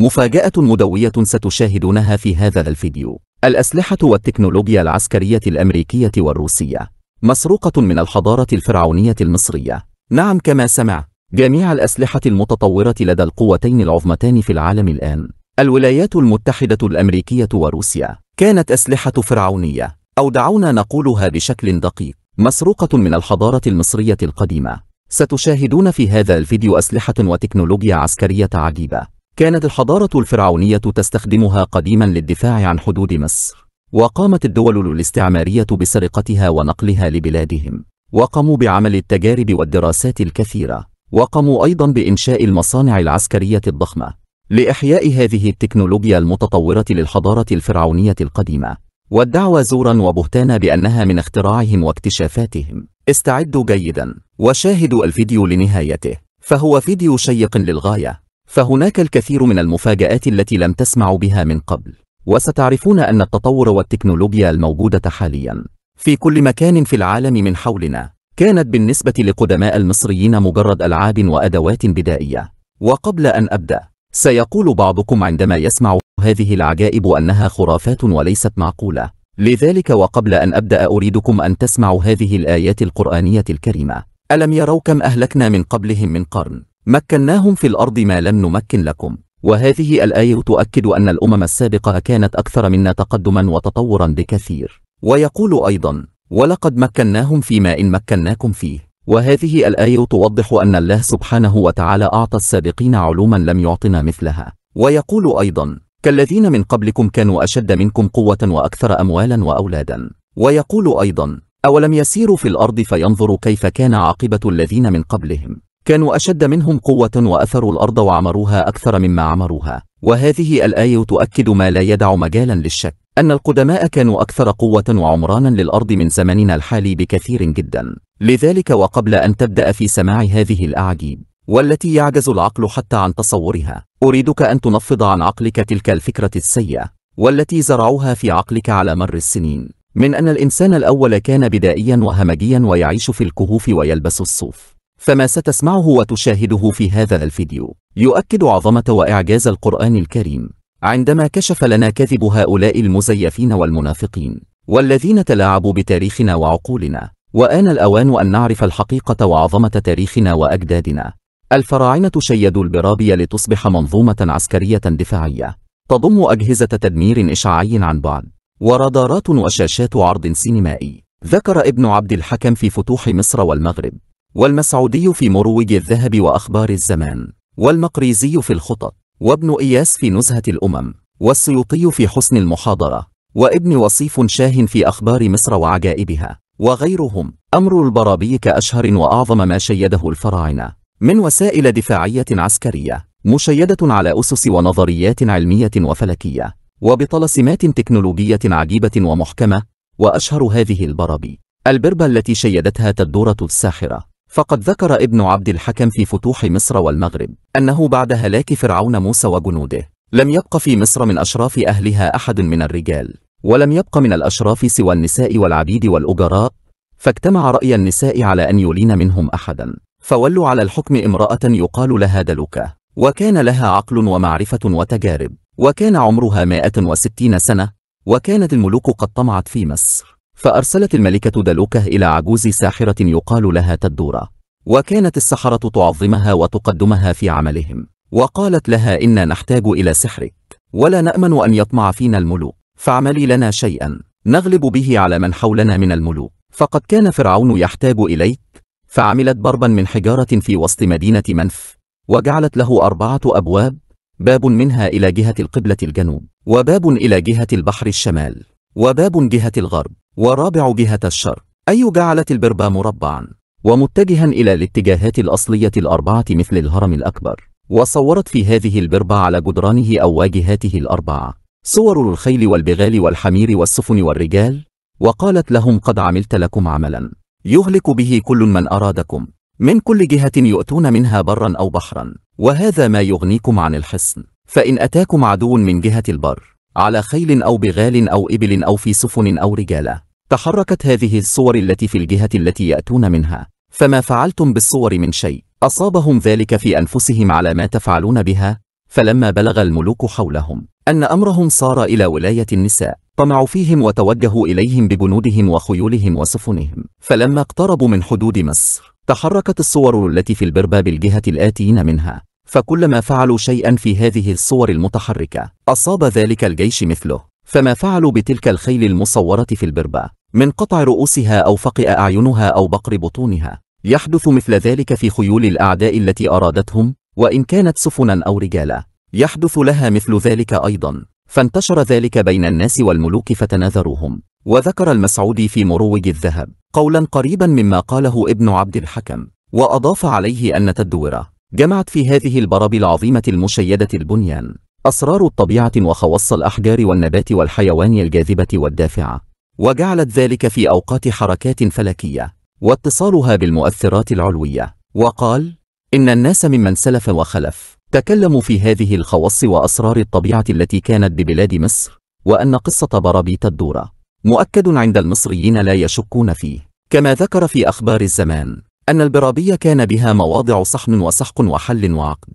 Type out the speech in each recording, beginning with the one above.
مفاجأة مدوية ستشاهدونها في هذا الفيديو الأسلحة والتكنولوجيا العسكرية الأمريكية والروسية مسروقة من الحضارة الفرعونية المصرية نعم كما سمع جميع الأسلحة المتطورة لدى القوتين العظمتان في العالم الآن الولايات المتحدة الأمريكية وروسيا كانت أسلحة فرعونية أو دعونا نقولها بشكل دقيق مسروقة من الحضارة المصرية القديمة ستشاهدون في هذا الفيديو أسلحة وتكنولوجيا عسكرية عجيبة كانت الحضارة الفرعونية تستخدمها قديما للدفاع عن حدود مصر وقامت الدول الاستعمارية بسرقتها ونقلها لبلادهم وقاموا بعمل التجارب والدراسات الكثيرة وقاموا أيضا بإنشاء المصانع العسكرية الضخمة لإحياء هذه التكنولوجيا المتطورة للحضارة الفرعونية القديمة والدعوى زورا وبهتانا بأنها من اختراعهم واكتشافاتهم استعدوا جيدا وشاهدوا الفيديو لنهايته فهو فيديو شيق للغاية فهناك الكثير من المفاجآت التي لم تسمعوا بها من قبل وستعرفون أن التطور والتكنولوجيا الموجودة حاليا في كل مكان في العالم من حولنا كانت بالنسبة لقدماء المصريين مجرد ألعاب وأدوات بدائية وقبل أن أبدأ سيقول بعضكم عندما يسمع هذه العجائب أنها خرافات وليست معقولة لذلك وقبل أن أبدأ أريدكم أن تسمعوا هذه الآيات القرآنية الكريمة ألم يروا كم أهلكنا من قبلهم من قرن مكناهم في الأرض ما لم نمكن لكم وهذه الآية تؤكد أن الأمم السابقة كانت أكثر منا تقدما وتطورا بكثير ويقول أيضا ولقد مكناهم في ماء مكناكم فيه وهذه الآية توضح أن الله سبحانه وتعالى أعطى السابقين علوما لم يعطنا مثلها ويقول أيضا كالذين من قبلكم كانوا أشد منكم قوة وأكثر أموالا وأولادا ويقول أيضا أولم يسيروا في الأرض فينظروا كيف كان عاقبة الذين من قبلهم كانوا أشد منهم قوة وأثروا الأرض وعمروها أكثر مما عمروها وهذه الآية تؤكد ما لا يدع مجالا للشك أن القدماء كانوا أكثر قوة وعمرانا للأرض من زمننا الحالي بكثير جدا لذلك وقبل أن تبدأ في سماع هذه الأعاجيب والتي يعجز العقل حتى عن تصورها أريدك أن تنفض عن عقلك تلك الفكرة السيئة والتي زرعوها في عقلك على مر السنين من أن الإنسان الأول كان بدائيا وهمجيا ويعيش في الكهوف ويلبس الصوف فما ستسمعه وتشاهده في هذا الفيديو يؤكد عظمة وإعجاز القرآن الكريم عندما كشف لنا كذب هؤلاء المزيفين والمنافقين والذين تلاعبوا بتاريخنا وعقولنا وآن الأوان أن نعرف الحقيقة وعظمة تاريخنا وأجدادنا الفراعنة شيدوا البرابية لتصبح منظومة عسكرية دفاعية تضم أجهزة تدمير إشعاعي عن بعد ورادارات وشاشات عرض سينمائي ذكر ابن عبد الحكم في فتوح مصر والمغرب والمسعودي في مروج الذهب وأخبار الزمان والمقريزي في الخطط وابن إياس في نزهة الأمم والسيوطي في حسن المحاضرة وابن وصيف شاه في أخبار مصر وعجائبها وغيرهم أمر البرابي كأشهر وأعظم ما شيده الفراعنة من وسائل دفاعية عسكرية مشيدة على أسس ونظريات علمية وفلكية وبطلسمات تكنولوجية عجيبة ومحكمة وأشهر هذه البرابي البربة التي شيدتها تدورة الساحرة فقد ذكر ابن عبد الحكم في فتوح مصر والمغرب أنه بعد هلاك فرعون موسى وجنوده لم يبق في مصر من أشراف أهلها أحد من الرجال ولم يبق من الأشراف سوى النساء والعبيد والأجراء فاجتمع رأي النساء على أن يلين منهم أحدا فولوا على الحكم امرأة يقال لها دلوكة وكان لها عقل ومعرفة وتجارب وكان عمرها 160 سنة وكانت الملوك قد طمعت في مصر فأرسلت الملكة دلوكه إلى عجوز ساحرة يقال لها تدورة وكانت السحرة تعظمها وتقدمها في عملهم وقالت لها إنا نحتاج إلى سحرك ولا نأمن أن يطمع فينا الملوك فاعملي لنا شيئا نغلب به على من حولنا من الملوك فقد كان فرعون يحتاج إليك فعملت بربا من حجارة في وسط مدينة منف وجعلت له أربعة أبواب باب منها إلى جهة القبلة الجنوب وباب إلى جهة البحر الشمال وباب جهة الغرب ورابع جهة الشرق أي جعلت البربا مربعا ومتجها إلى الاتجاهات الأصلية الأربعة مثل الهرم الأكبر وصورت في هذه البربا على جدرانه أو واجهاته الأربعة صور الخيل والبغال والحمير والسفن والرجال وقالت لهم قد عملت لكم عملا يهلك به كل من أرادكم من كل جهة يؤتون منها برا أو بحرا وهذا ما يغنيكم عن الحصن فإن أتاكم عدو من جهة البر على خيل أو بغال أو إبل أو في سفن أو رجالة تحركت هذه الصور التي في الجهة التي يأتون منها فما فعلتم بالصور من شيء أصابهم ذلك في أنفسهم على ما تفعلون بها فلما بلغ الملوك حولهم أن أمرهم صار إلى ولاية النساء طمعوا فيهم وتوجهوا إليهم بجنودهم وخيولهم وسفنهم فلما اقتربوا من حدود مصر تحركت الصور التي في البربا بالجهة الآتين منها فكلما فعلوا شيئا في هذه الصور المتحركة أصاب ذلك الجيش مثله فما فعلوا بتلك الخيل المصورة في البربا من قطع رؤوسها أو فقئ أعينها أو بقر بطونها يحدث مثل ذلك في خيول الأعداء التي أرادتهم وإن كانت سفنا أو رجالا يحدث لها مثل ذلك أيضا فانتشر ذلك بين الناس والملوك فتناذروهم وذكر المسعودي في مروج الذهب قولا قريبا مما قاله ابن عبد الحكم وأضاف عليه أن تدورة جمعت في هذه البراب العظيمة المشيدة البنيان أسرار الطبيعة وخواص الأحجار والنبات والحيوان الجاذبة والدافعة وجعلت ذلك في أوقات حركات فلكية واتصالها بالمؤثرات العلوية وقال إن الناس ممن سلف وخلف تكلموا في هذه الخواص وأسرار الطبيعة التي كانت ببلاد مصر وأن قصة برابيت الدورة مؤكد عند المصريين لا يشكون فيه كما ذكر في أخبار الزمان أن البرابية كان بها مواضع صحن وسحق وحل وعقد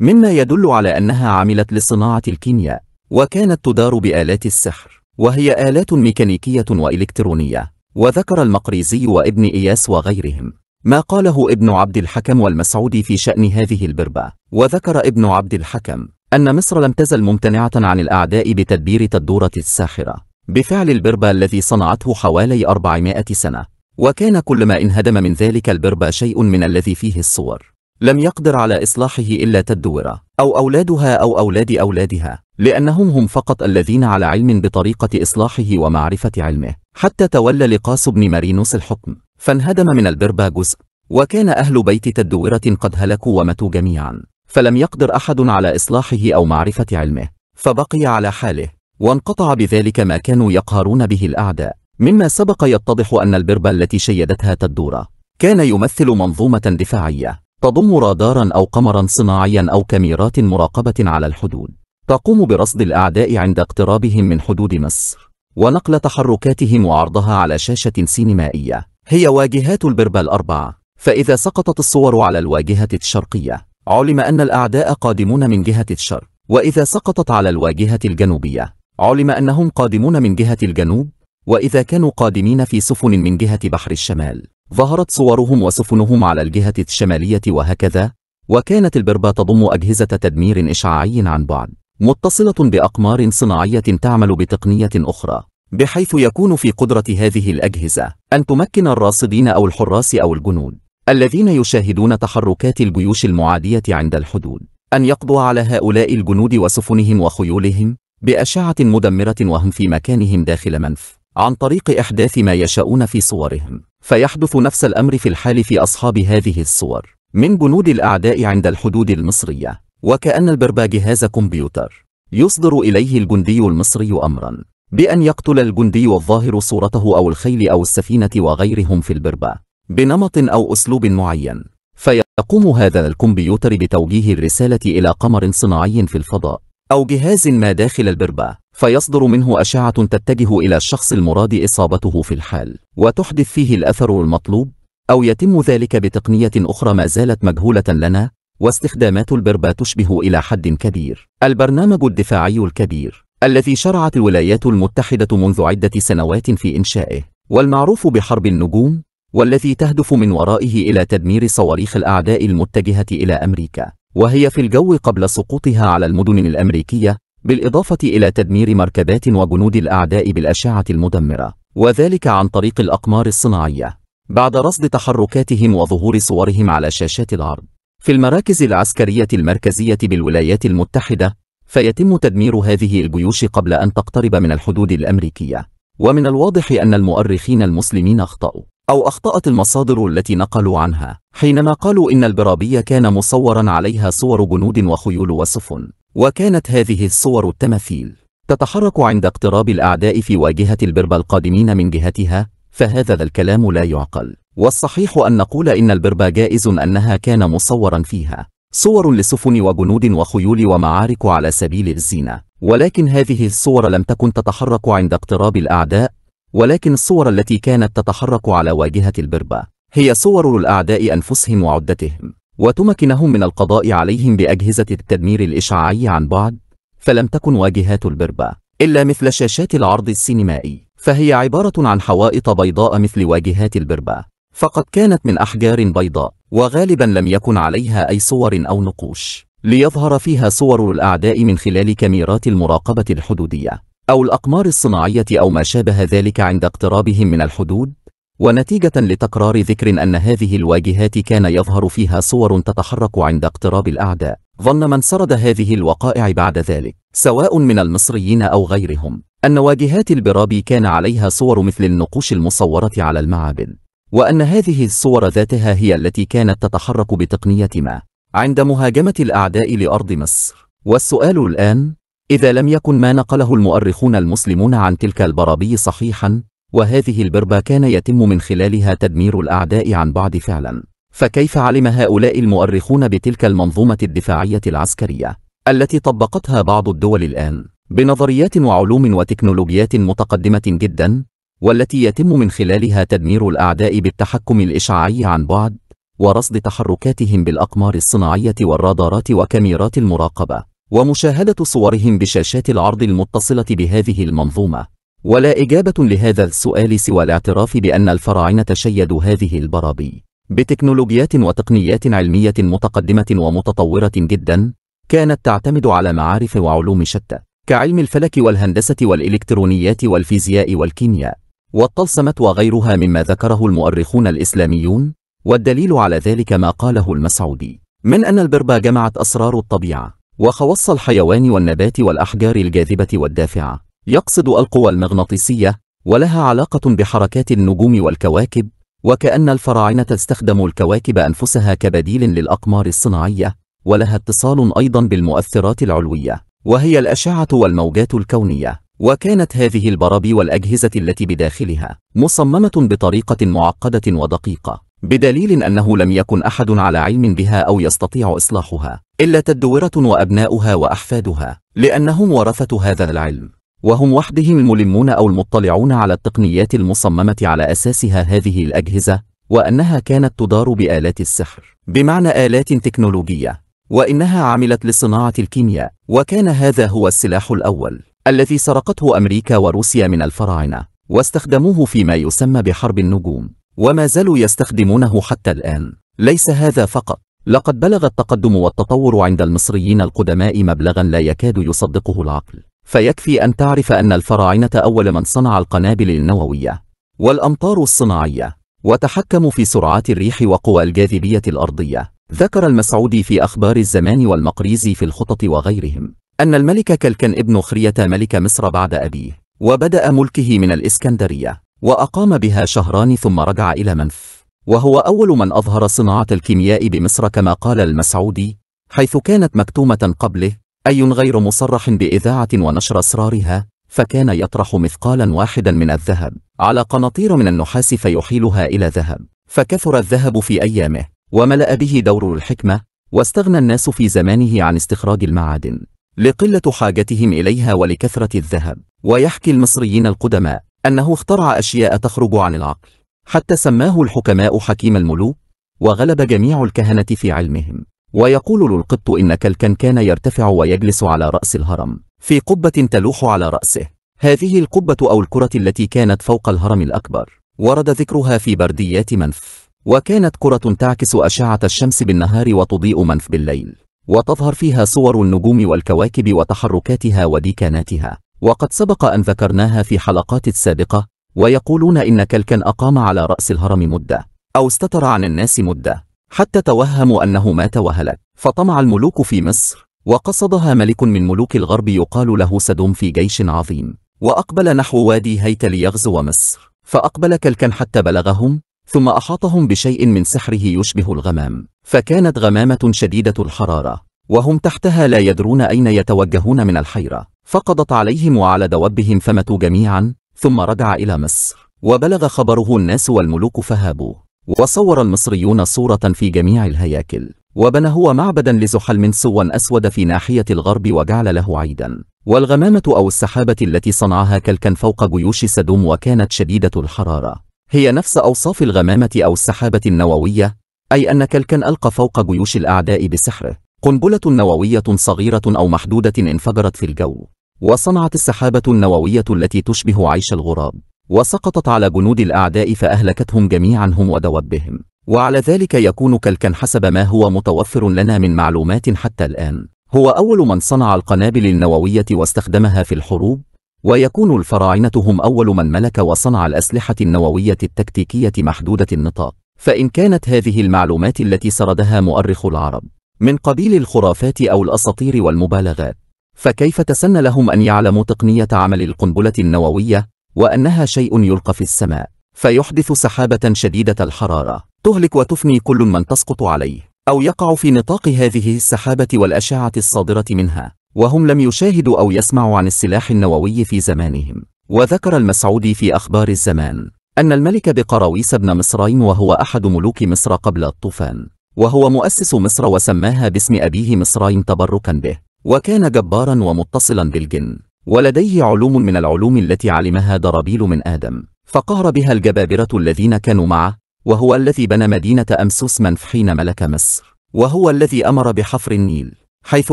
مما يدل على أنها عملت لصناعة الكيمياء وكانت تدار بآلات السحر وهي آلات ميكانيكية وإلكترونية وذكر المقريزي وابن إياس وغيرهم ما قاله ابن عبد الحكم والمسعودي في شأن هذه البربة وذكر ابن عبد الحكم أن مصر لم تزل ممتنعة عن الأعداء بتدبير تدورة الساحرة بفعل البربة الذي صنعته حوالي 400 سنة وكان كل ما انهدم من ذلك البربة شيء من الذي فيه الصور لم يقدر على إصلاحه إلا تدورة أو أولادها أو أولاد أولادها لأنهم هم فقط الذين على علم بطريقة إصلاحه ومعرفة علمه حتى تولى لقاس بن مارينوس الحكم فانهدم من البربا جزء وكان أهل بيت تدورة قد هلكوا ومتوا جميعا فلم يقدر أحد على إصلاحه أو معرفة علمه فبقي على حاله وانقطع بذلك ما كانوا يقهرون به الأعداء مما سبق يتضح أن البربا التي شيدتها تدورة كان يمثل منظومة دفاعية تضم رادارا أو قمرا صناعيا أو كاميرات مراقبة على الحدود تقوم برصد الأعداء عند اقترابهم من حدود مصر ونقل تحركاتهم وعرضها على شاشة سينمائية هي واجهات البربة الأربعة فإذا سقطت الصور على الواجهة الشرقية علم أن الأعداء قادمون من جهة الشرق وإذا سقطت على الواجهة الجنوبية علم أنهم قادمون من جهة الجنوب وإذا كانوا قادمين في سفن من جهة بحر الشمال ظهرت صورهم وسفنهم على الجهة الشمالية وهكذا وكانت البربة تضم أجهزة تدمير إشعاعي عن بعد متصلة بأقمار صناعية تعمل بتقنية أخرى بحيث يكون في قدرة هذه الأجهزة أن تمكن الراصدين أو الحراس أو الجنود الذين يشاهدون تحركات الجيوش المعادية عند الحدود أن يقضوا على هؤلاء الجنود وسفنهم وخيولهم بأشعة مدمرة وهم في مكانهم داخل منف عن طريق إحداث ما يشاءون في صورهم فيحدث نفس الأمر في الحال في أصحاب هذه الصور من جنود الأعداء عند الحدود المصرية وكأن البربا جهاز كمبيوتر يصدر إليه الجندي المصري أمرا بأن يقتل الجندي الظاهر صورته أو الخيل أو السفينة وغيرهم في البربا بنمط أو أسلوب معين فيقوم هذا الكمبيوتر بتوجيه الرسالة إلى قمر صناعي في الفضاء أو جهاز ما داخل البربة فيصدر منه أشعة تتجه إلى الشخص المراد إصابته في الحال وتحدث فيه الأثر المطلوب أو يتم ذلك بتقنية أخرى ما زالت مجهولة لنا واستخدامات البربة تشبه إلى حد كبير البرنامج الدفاعي الكبير الذي شرعت الولايات المتحدة منذ عدة سنوات في إنشائه والمعروف بحرب النجوم والذي تهدف من ورائه إلى تدمير صواريخ الأعداء المتجهة إلى أمريكا وهي في الجو قبل سقوطها على المدن الأمريكية بالإضافة إلى تدمير مركبات وجنود الأعداء بالأشعة المدمرة وذلك عن طريق الأقمار الصناعية بعد رصد تحركاتهم وظهور صورهم على شاشات العرض في المراكز العسكرية المركزية بالولايات المتحدة فيتم تدمير هذه الجيوش قبل أن تقترب من الحدود الأمريكية ومن الواضح أن المؤرخين المسلمين أخطأوا أو أخطأت المصادر التي نقلوا عنها حينما قالوا إن البرابية كان مصورا عليها صور جنود وخيول وسفن وكانت هذه الصور التماثيل تتحرك عند اقتراب الأعداء في واجهة البربة القادمين من جهتها فهذا الكلام لا يعقل والصحيح أن نقول إن البربة جائز أنها كان مصورا فيها صور لسفن وجنود وخيول ومعارك على سبيل الزينة ولكن هذه الصور لم تكن تتحرك عند اقتراب الأعداء ولكن الصور التي كانت تتحرك على واجهة البربة هي صور الأعداء أنفسهم وعدتهم وتمكنهم من القضاء عليهم بأجهزة التدمير الإشعاعي عن بعد فلم تكن واجهات البربة إلا مثل شاشات العرض السينمائي فهي عبارة عن حوائط بيضاء مثل واجهات البربة فقد كانت من أحجار بيضاء وغالبا لم يكن عليها أي صور أو نقوش ليظهر فيها صور الأعداء من خلال كاميرات المراقبة الحدودية أو الأقمار الصناعية أو ما شابه ذلك عند اقترابهم من الحدود ونتيجة لتكرار ذكر أن هذه الواجهات كان يظهر فيها صور تتحرك عند اقتراب الأعداء ظن من سرد هذه الوقائع بعد ذلك سواء من المصريين أو غيرهم أن واجهات البرابي كان عليها صور مثل النقوش المصورة على المعابد وأن هذه الصور ذاتها هي التي كانت تتحرك بتقنية ما عند مهاجمة الأعداء لأرض مصر والسؤال الآن إذا لم يكن ما نقله المؤرخون المسلمون عن تلك البرابي صحيحا وهذه البربة كان يتم من خلالها تدمير الأعداء عن بعد فعلا فكيف علم هؤلاء المؤرخون بتلك المنظومة الدفاعية العسكرية التي طبقتها بعض الدول الآن بنظريات وعلوم وتكنولوجيات متقدمة جدا والتي يتم من خلالها تدمير الأعداء بالتحكم الإشعاعي عن بعد ورصد تحركاتهم بالأقمار الصناعية والرادارات وكاميرات المراقبة ومشاهدة صورهم بشاشات العرض المتصلة بهذه المنظومة ولا إجابة لهذا السؤال سوى الاعتراف بأن الفراعنة شيدوا هذه البرابي بتكنولوجيات وتقنيات علمية متقدمة ومتطورة جدا كانت تعتمد على معارف وعلوم شتى كعلم الفلك والهندسة والإلكترونيات والفيزياء والكيمياء والطلسمة وغيرها مما ذكره المؤرخون الإسلاميون والدليل على ذلك ما قاله المسعودي من أن البربة جمعت أسرار الطبيعة وخواص الحيوان والنبات والأحجار الجاذبة والدافعة يقصد القوى المغناطيسية ولها علاقة بحركات النجوم والكواكب وكأن الفراعنة استخدموا الكواكب أنفسها كبديل للأقمار الصناعية ولها اتصال أيضا بالمؤثرات العلوية وهي الأشعة والموجات الكونية وكانت هذه البرابي والأجهزة التي بداخلها مصممة بطريقة معقدة ودقيقة بدليل أنه لم يكن أحد على علم بها أو يستطيع إصلاحها إلا تدورة وأبناؤها وأحفادها لأنهم ورثة هذا العلم وهم وحدهم الملمون أو المطلعون على التقنيات المصممة على أساسها هذه الأجهزة وأنها كانت تدار بآلات السحر بمعنى آلات تكنولوجية وإنها عملت لصناعة الكيمياء وكان هذا هو السلاح الأول الذي سرقته أمريكا وروسيا من الفراعنة واستخدموه فيما يسمى بحرب النجوم وما زالوا يستخدمونه حتى الآن ليس هذا فقط لقد بلغ التقدم والتطور عند المصريين القدماء مبلغا لا يكاد يصدقه العقل فيكفي أن تعرف أن الفراعنة أول من صنع القنابل النووية والأمطار الصناعية وتحكموا في سرعات الريح وقوى الجاذبية الأرضية ذكر المسعودي في أخبار الزمان والمقريزي في الخطط وغيرهم أن الملك كلكن ابن خرية ملك مصر بعد أبيه وبدأ ملكه من الإسكندرية وأقام بها شهران ثم رجع إلى منف وهو أول من أظهر صناعة الكيمياء بمصر كما قال المسعودي حيث كانت مكتومة قبله أي غير مصرح بإذاعة ونشر أسرارها فكان يطرح مثقالا واحدا من الذهب على قناطير من النحاس فيحيلها إلى ذهب فكثر الذهب في أيامه وملأ به دور الحكمة واستغنى الناس في زمانه عن استخراج المعادن لقلة حاجتهم إليها ولكثرة الذهب ويحكي المصريين القدماء أنه اخترع أشياء تخرج عن العقل حتى سماه الحكماء حكيم الملوك وغلب جميع الكهنة في علمهم ويقول للقط إن كلكا كان يرتفع ويجلس على رأس الهرم في قبة تلوح على رأسه هذه القبة أو الكرة التي كانت فوق الهرم الأكبر ورد ذكرها في برديات منف وكانت كرة تعكس أشعة الشمس بالنهار وتضيء منف بالليل وتظهر فيها صور النجوم والكواكب وتحركاتها وديكاناتها وقد سبق أن ذكرناها في حلقات السابقة ويقولون إن كلكا أقام على رأس الهرم مدة أو استتر عن الناس مدة حتى توهموا أنه مات وهلك فطمع الملوك في مصر وقصدها ملك من ملوك الغرب يقال له سدوم في جيش عظيم وأقبل نحو وادي هيكل ليغزو مصر فأقبل كلكا حتى بلغهم ثم أحاطهم بشيء من سحره يشبه الغمام فكانت غمامة شديدة الحرارة وهم تحتها لا يدرون أين يتوجهون من الحيرة فقضت عليهم وعلى دوابهم فمتوا جميعا ثم رجع إلى مصر وبلغ خبره الناس والملوك فهابوه وصور المصريون صورة في جميع الهياكل وبنى هو معبدا لزحل من سوى أسود في ناحية الغرب وجعل له عيدا والغمامة أو السحابة التي صنعها كلكا فوق جيوش سدوم وكانت شديدة الحرارة هي نفس أوصاف الغمامة أو السحابة النووية أي أن كلكا ألقى فوق جيوش الأعداء بسحره قنبلة نووية صغيرة أو محدودة انفجرت في الجو وصنعت السحابة النووية التي تشبه عيش الغراب وسقطت على جنود الأعداء فأهلكتهم جميعا هم ودوبهم وعلى ذلك يكون كلكا حسب ما هو متوفر لنا من معلومات حتى الآن هو أول من صنع القنابل النووية واستخدمها في الحروب ويكون الفراعنة هم أول من ملك وصنع الأسلحة النووية التكتيكية محدودة النطاق فإن كانت هذه المعلومات التي سردها مؤرخ العرب من قبيل الخرافات أو الأساطير والمبالغات فكيف تسنى لهم أن يعلموا تقنية عمل القنبلة النووية وأنها شيء يلقى في السماء فيحدث سحابة شديدة الحرارة تهلك وتفني كل من تسقط عليه أو يقع في نطاق هذه السحابة والأشعة الصادرة منها وهم لم يشاهدوا أو يسمعوا عن السلاح النووي في زمانهم وذكر المسعودي في أخبار الزمان أن الملك بقراويس بن مصرين وهو أحد ملوك مصر قبل الطوفان وهو مؤسس مصر وسماها باسم أبيه مصرين تبركا به وكان جبارا ومتصلا بالجن ولديه علوم من العلوم التي علمها درابيل من آدم فقهر بها الجبابرة الذين كانوا معه وهو الذي بنى مدينة أمسوس منف حين ملك مصر وهو الذي أمر بحفر النيل حيث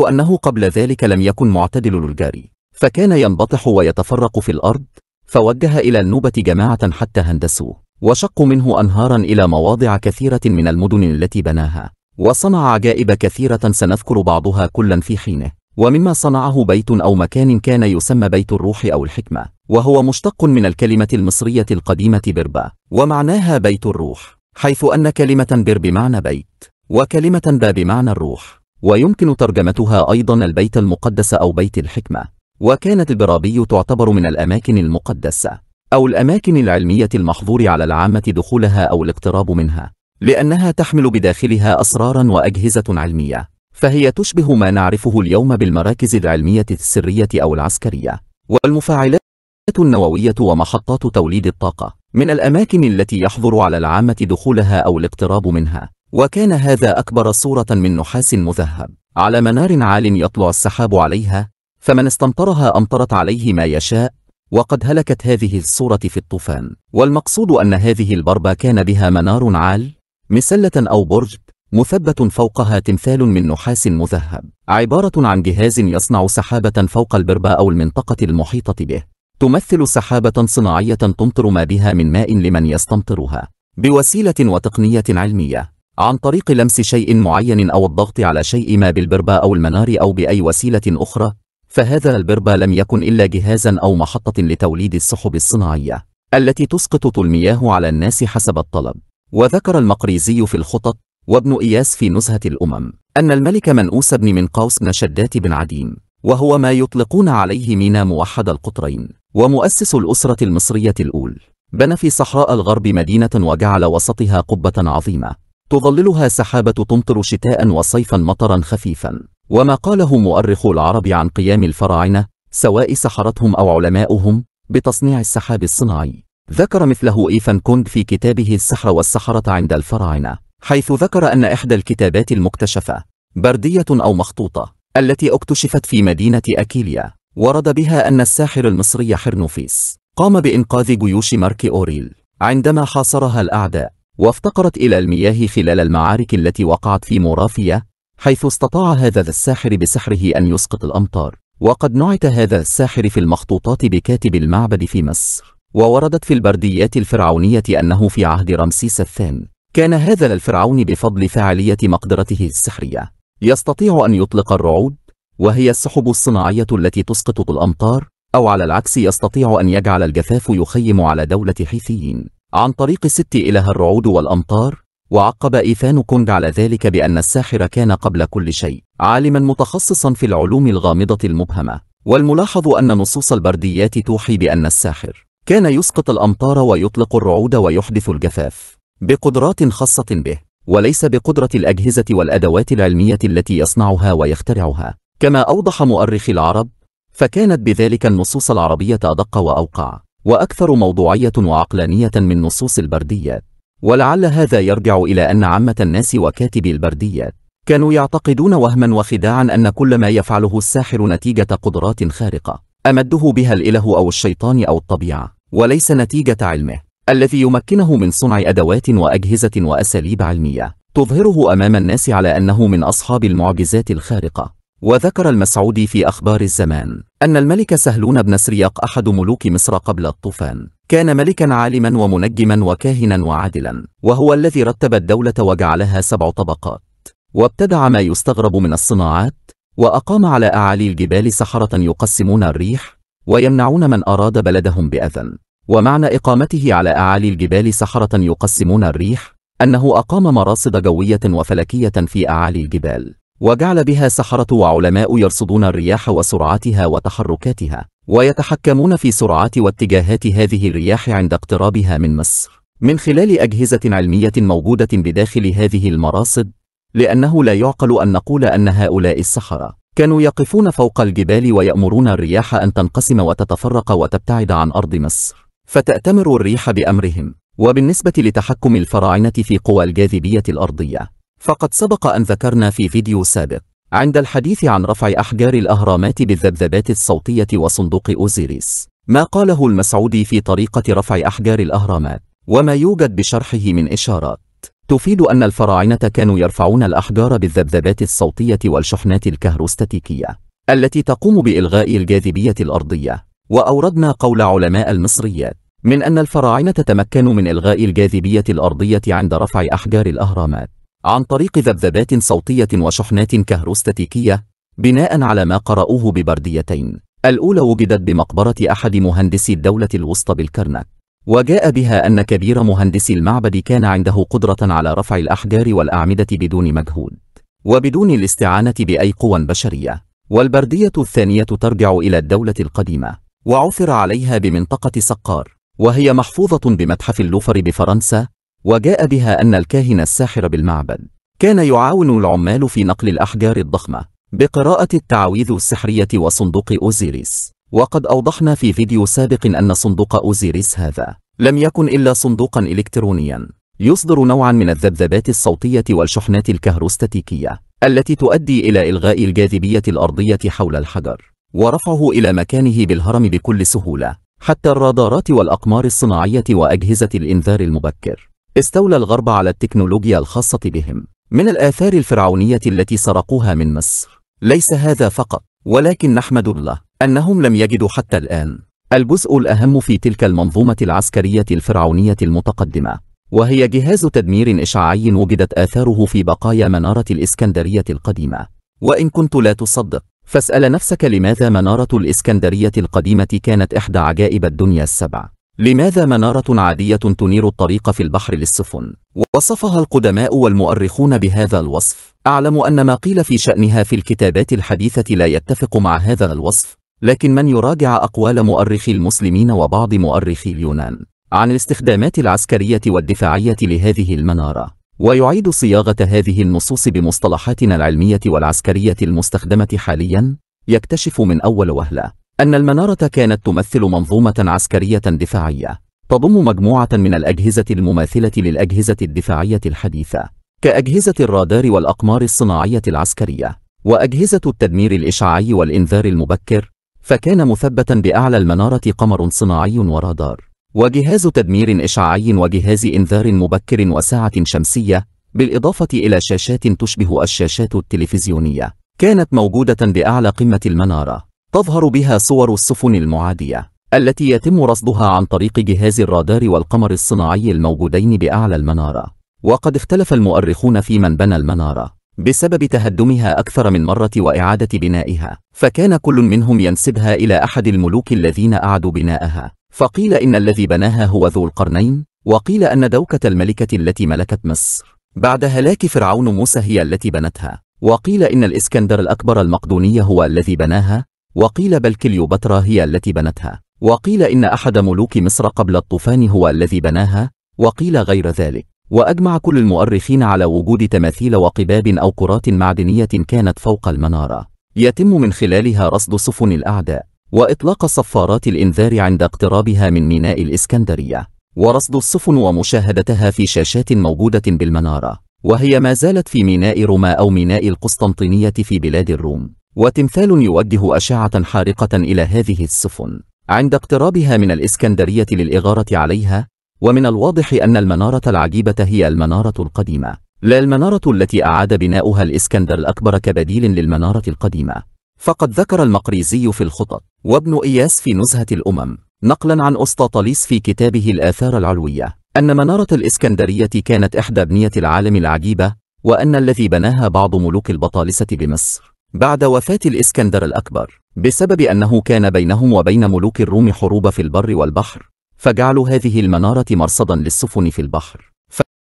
أنه قبل ذلك لم يكن معتدل الجاري فكان ينبطح ويتفرق في الأرض فوجه إلى النوبة جماعة حتى هندسوه وشقوا منه أنهارا إلى مواضع كثيرة من المدن التي بناها وصنع عجائب كثيرة سنذكر بعضها كلا في حينه ومما صنعه بيت أو مكان كان يسمى بيت الروح أو الحكمة وهو مشتق من الكلمة المصرية القديمة بربا ومعناها بيت الروح حيث أن كلمة بر بمعنى بيت وكلمة با بمعنى الروح ويمكن ترجمتها أيضا البيت المقدس أو بيت الحكمة وكانت البرابي تعتبر من الأماكن المقدسة أو الأماكن العلمية المحظور على العامة دخولها أو الاقتراب منها لأنها تحمل بداخلها أسرارا وأجهزة علمية فهي تشبه ما نعرفه اليوم بالمراكز العلمية السرية أو العسكرية والمفاعلات النووية ومحطات توليد الطاقة من الأماكن التي يحظر على العامة دخولها أو الاقتراب منها وكان هذا أكبر صورة من نحاس مذهب على منار عال يطلع السحاب عليها فمن استمطرها أمطرت عليه ما يشاء وقد هلكت هذه الصورة في الطوفان والمقصود أن هذه البربة كان بها منار عال مسلة أو برج مثبت فوقها تمثال من نحاس مذهب عبارة عن جهاز يصنع سحابة فوق البربة أو المنطقة المحيطة به تمثل سحابة صناعية تمطر ما بها من ماء لمن يستمطرها بوسيلة وتقنية علمية عن طريق لمس شيء معين أو الضغط على شيء ما بالبربة أو المنار أو بأي وسيلة أخرى فهذا البربة لم يكن إلا جهازا أو محطة لتوليد السحب الصناعية التي تسقط المياه على الناس حسب الطلب وذكر المقريزي في الخطط وابن إياس في نزهة الأمم أن الملك منؤوس بن منقوس بن شدات بن عديم وهو ما يطلقون عليه مينا موحد القطرين ومؤسس الأسرة المصرية الأول بنى في صحراء الغرب مدينة وجعل وسطها قبة عظيمة تظللها سحابة تمطر شتاء وصيفا مطرا خفيفا وما قاله مؤرخ العرب عن قيام الفراعنة سواء سحرتهم أو علماؤهم بتصنيع السحاب الصناعي ذكر مثله إيفان كوند في كتابه السحر والسحرة عند الفراعنة حيث ذكر أن إحدى الكتابات المكتشفة بردية أو مخطوطة التي اكتشفت في مدينة أكيليا ورد بها أن الساحر المصري حرنوفيس قام بإنقاذ جيوش مارك أوريل عندما حاصرها الأعداء وافتقرت إلى المياه خلال المعارك التي وقعت في مورافيا حيث استطاع هذا الساحر بسحره أن يسقط الأمطار وقد نعت هذا الساحر في المخطوطات بكاتب المعبد في مصر ووردت في البرديات الفرعونية أنه في عهد رمسيس الثاني كان هذا للفرعون بفضل فعالية مقدرته السحرية يستطيع أن يطلق الرعود وهي السحب الصناعية التي تسقط الأمطار أو على العكس يستطيع أن يجعل الجفاف يخيم على دولة حيثيين عن طريق ست إله الرعود والأمطار وعقب إيثان كونج على ذلك بأن الساحر كان قبل كل شيء عالما متخصصا في العلوم الغامضة المبهمة والملاحظ أن نصوص البرديات توحي بأن الساحر كان يسقط الأمطار ويطلق الرعود ويحدث الجفاف بقدرات خاصة به وليس بقدرة الأجهزة والأدوات العلمية التي يصنعها ويخترعها كما أوضح مؤرخ العرب فكانت بذلك النصوص العربية أدق وأوقع وأكثر موضوعية وعقلانية من نصوص البرديات ولعل هذا يرجع إلى أن عامة الناس وكاتبي البرديات كانوا يعتقدون وهما وخداعا أن كل ما يفعله الساحر نتيجة قدرات خارقة أمده بها الإله أو الشيطان أو الطبيعة وليس نتيجة علمه الذي يمكنه من صنع أدوات وأجهزة وأساليب علمية تظهره أمام الناس على أنه من أصحاب المعجزات الخارقة وذكر المسعودي في أخبار الزمان أن الملك سهلون بن سرياق أحد ملوك مصر قبل الطوفان كان ملكا عالما ومنجما وكاهنا وعادلا وهو الذي رتب الدولة وجعلها سبع طبقات وابتدع ما يستغرب من الصناعات وأقام على أعالي الجبال سحرة يقسمون الريح ويمنعون من أراد بلدهم بأذن ومعنى إقامته على أعالي الجبال سحرة يقسمون الريح أنه أقام مراصد جوية وفلكية في أعالي الجبال وجعل بها سحرة وعلماء يرصدون الرياح وسرعتها وتحركاتها ويتحكمون في سرعات واتجاهات هذه الرياح عند اقترابها من مصر من خلال أجهزة علمية موجودة بداخل هذه المراصد لأنه لا يعقل أن نقول أن هؤلاء السحرة كانوا يقفون فوق الجبال ويأمرون الرياح أن تنقسم وتتفرق وتبتعد عن أرض مصر فتأتمر الريح بأمرهم وبالنسبة لتحكم الفراعنة في قوى الجاذبية الأرضية فقد سبق أن ذكرنا في فيديو سابق عند الحديث عن رفع أحجار الأهرامات بالذبذبات الصوتية وصندوق أوزيريس ما قاله المسعودي في طريقة رفع أحجار الأهرامات وما يوجد بشرحه من إشارات تفيد أن الفراعنة كانوا يرفعون الأحجار بالذبذبات الصوتية والشحنات الكهروستاتيكية التي تقوم بإلغاء الجاذبية الأرضية وأوردنا قول علماء المصريات من أن الفراعنة تمكنوا من إلغاء الجاذبية الأرضية عند رفع أحجار الأهرامات عن طريق ذبذبات صوتية وشحنات كهروستاتيكية بناء على ما قرأوه ببرديتين الأولى وجدت بمقبرة أحد مهندسي الدولة الوسطى بالكرنك وجاء بها أن كبير مهندسي المعبد كان عنده قدرة على رفع الأحجار والأعمدة بدون مجهود وبدون الاستعانة بأي قوى بشرية والبردية الثانية ترجع إلى الدولة القديمة وعثر عليها بمنطقة سقار وهي محفوظة بمتحف اللوفر بفرنسا وجاء بها أن الكاهن الساحر بالمعبد كان يعاون العمال في نقل الأحجار الضخمة بقراءة التعاويذ السحرية وصندوق أوزيريس وقد أوضحنا في فيديو سابق أن صندوق أوزيريس هذا لم يكن إلا صندوقا إلكترونيا يصدر نوعا من الذبذبات الصوتية والشحنات الكهروستاتيكية التي تؤدي إلى إلغاء الجاذبية الأرضية حول الحجر ورفعه إلى مكانه بالهرم بكل سهولة حتى الرادارات والأقمار الصناعية وأجهزة الإنذار المبكر استولى الغرب على التكنولوجيا الخاصة بهم من الآثار الفرعونية التي سرقوها من مصر ليس هذا فقط ولكن نحمد الله أنهم لم يجدوا حتى الآن الجزء الأهم في تلك المنظومة العسكرية الفرعونية المتقدمة وهي جهاز تدمير إشعاعي وجدت آثاره في بقايا منارة الإسكندرية القديمة وإن كنت لا تصدق فاسأل نفسك لماذا منارة الإسكندرية القديمة كانت إحدى عجائب الدنيا السبع لماذا منارة عادية تنير الطريق في البحر للسفن؟ وصفها القدماء والمؤرخون بهذا الوصف أعلم أن ما قيل في شأنها في الكتابات الحديثة لا يتفق مع هذا الوصف لكن من يراجع أقوال مؤرخي المسلمين وبعض مؤرخي اليونان عن الاستخدامات العسكرية والدفاعية لهذه المنارة ويعيد صياغة هذه النصوص بمصطلحاتنا العلمية والعسكرية المستخدمة حاليا يكتشف من أول وهلة أن المنارة كانت تمثل منظومة عسكرية دفاعية تضم مجموعة من الأجهزة المماثلة للأجهزة الدفاعية الحديثة كأجهزة الرادار والأقمار الصناعية العسكرية وأجهزة التدمير الإشعاعي والإنذار المبكر فكان مثبتا بأعلى المنارة قمر صناعي ورادار وجهاز تدمير إشعاعي وجهاز إنذار مبكر وساعة شمسية بالإضافة إلى شاشات تشبه الشاشات التلفزيونية كانت موجودة بأعلى قمة المنارة تظهر بها صور السفن المعادية التي يتم رصدها عن طريق جهاز الرادار والقمر الصناعي الموجودين بأعلى المنارة وقد اختلف المؤرخون في من بنى المنارة بسبب تهدمها أكثر من مرة وإعادة بنائها فكان كل منهم ينسبها إلى أحد الملوك الذين أعدوا بناءها فقيل إن الذي بناها هو ذو القرنين وقيل أن دوكة الملكة التي ملكت مصر بعد هلاك فرعون موسى هي التي بنتها وقيل إن الإسكندر الأكبر المقدوني هو الذي بناها وقيل بل كليوباترا هي التي بنتها وقيل إن أحد ملوك مصر قبل الطوفان هو الذي بناها وقيل غير ذلك وأجمع كل المؤرخين على وجود تماثيل وقباب أو كرات معدنية كانت فوق المنارة يتم من خلالها رصد سفن الأعداء وإطلاق صفارات الإنذار عند اقترابها من ميناء الإسكندرية ورصد السفن ومشاهدتها في شاشات موجودة بالمنارة وهي ما زالت في ميناء روما أو ميناء القسطنطينية في بلاد الروم وتمثال يوجه أشعة حارقة إلى هذه السفن عند اقترابها من الإسكندرية للإغارة عليها ومن الواضح أن المنارة العجيبة هي المنارة القديمة لا المنارة التي أعاد بناؤها الإسكندر الأكبر كبديل للمنارة القديمة فقد ذكر المقريزي في الخطط وابن إياس في نزهة الأمم نقلا عن أسطاطليس في كتابه الآثار العلوية أن منارة الإسكندرية كانت إحدى أبنية العالم العجيبة وأن الذي بناها بعض ملوك البطالسة بمصر بعد وفاة الإسكندر الأكبر بسبب أنه كان بينهم وبين ملوك الروم حروب في البر والبحر فجعلوا هذه المنارة مرصدا للسفن في البحر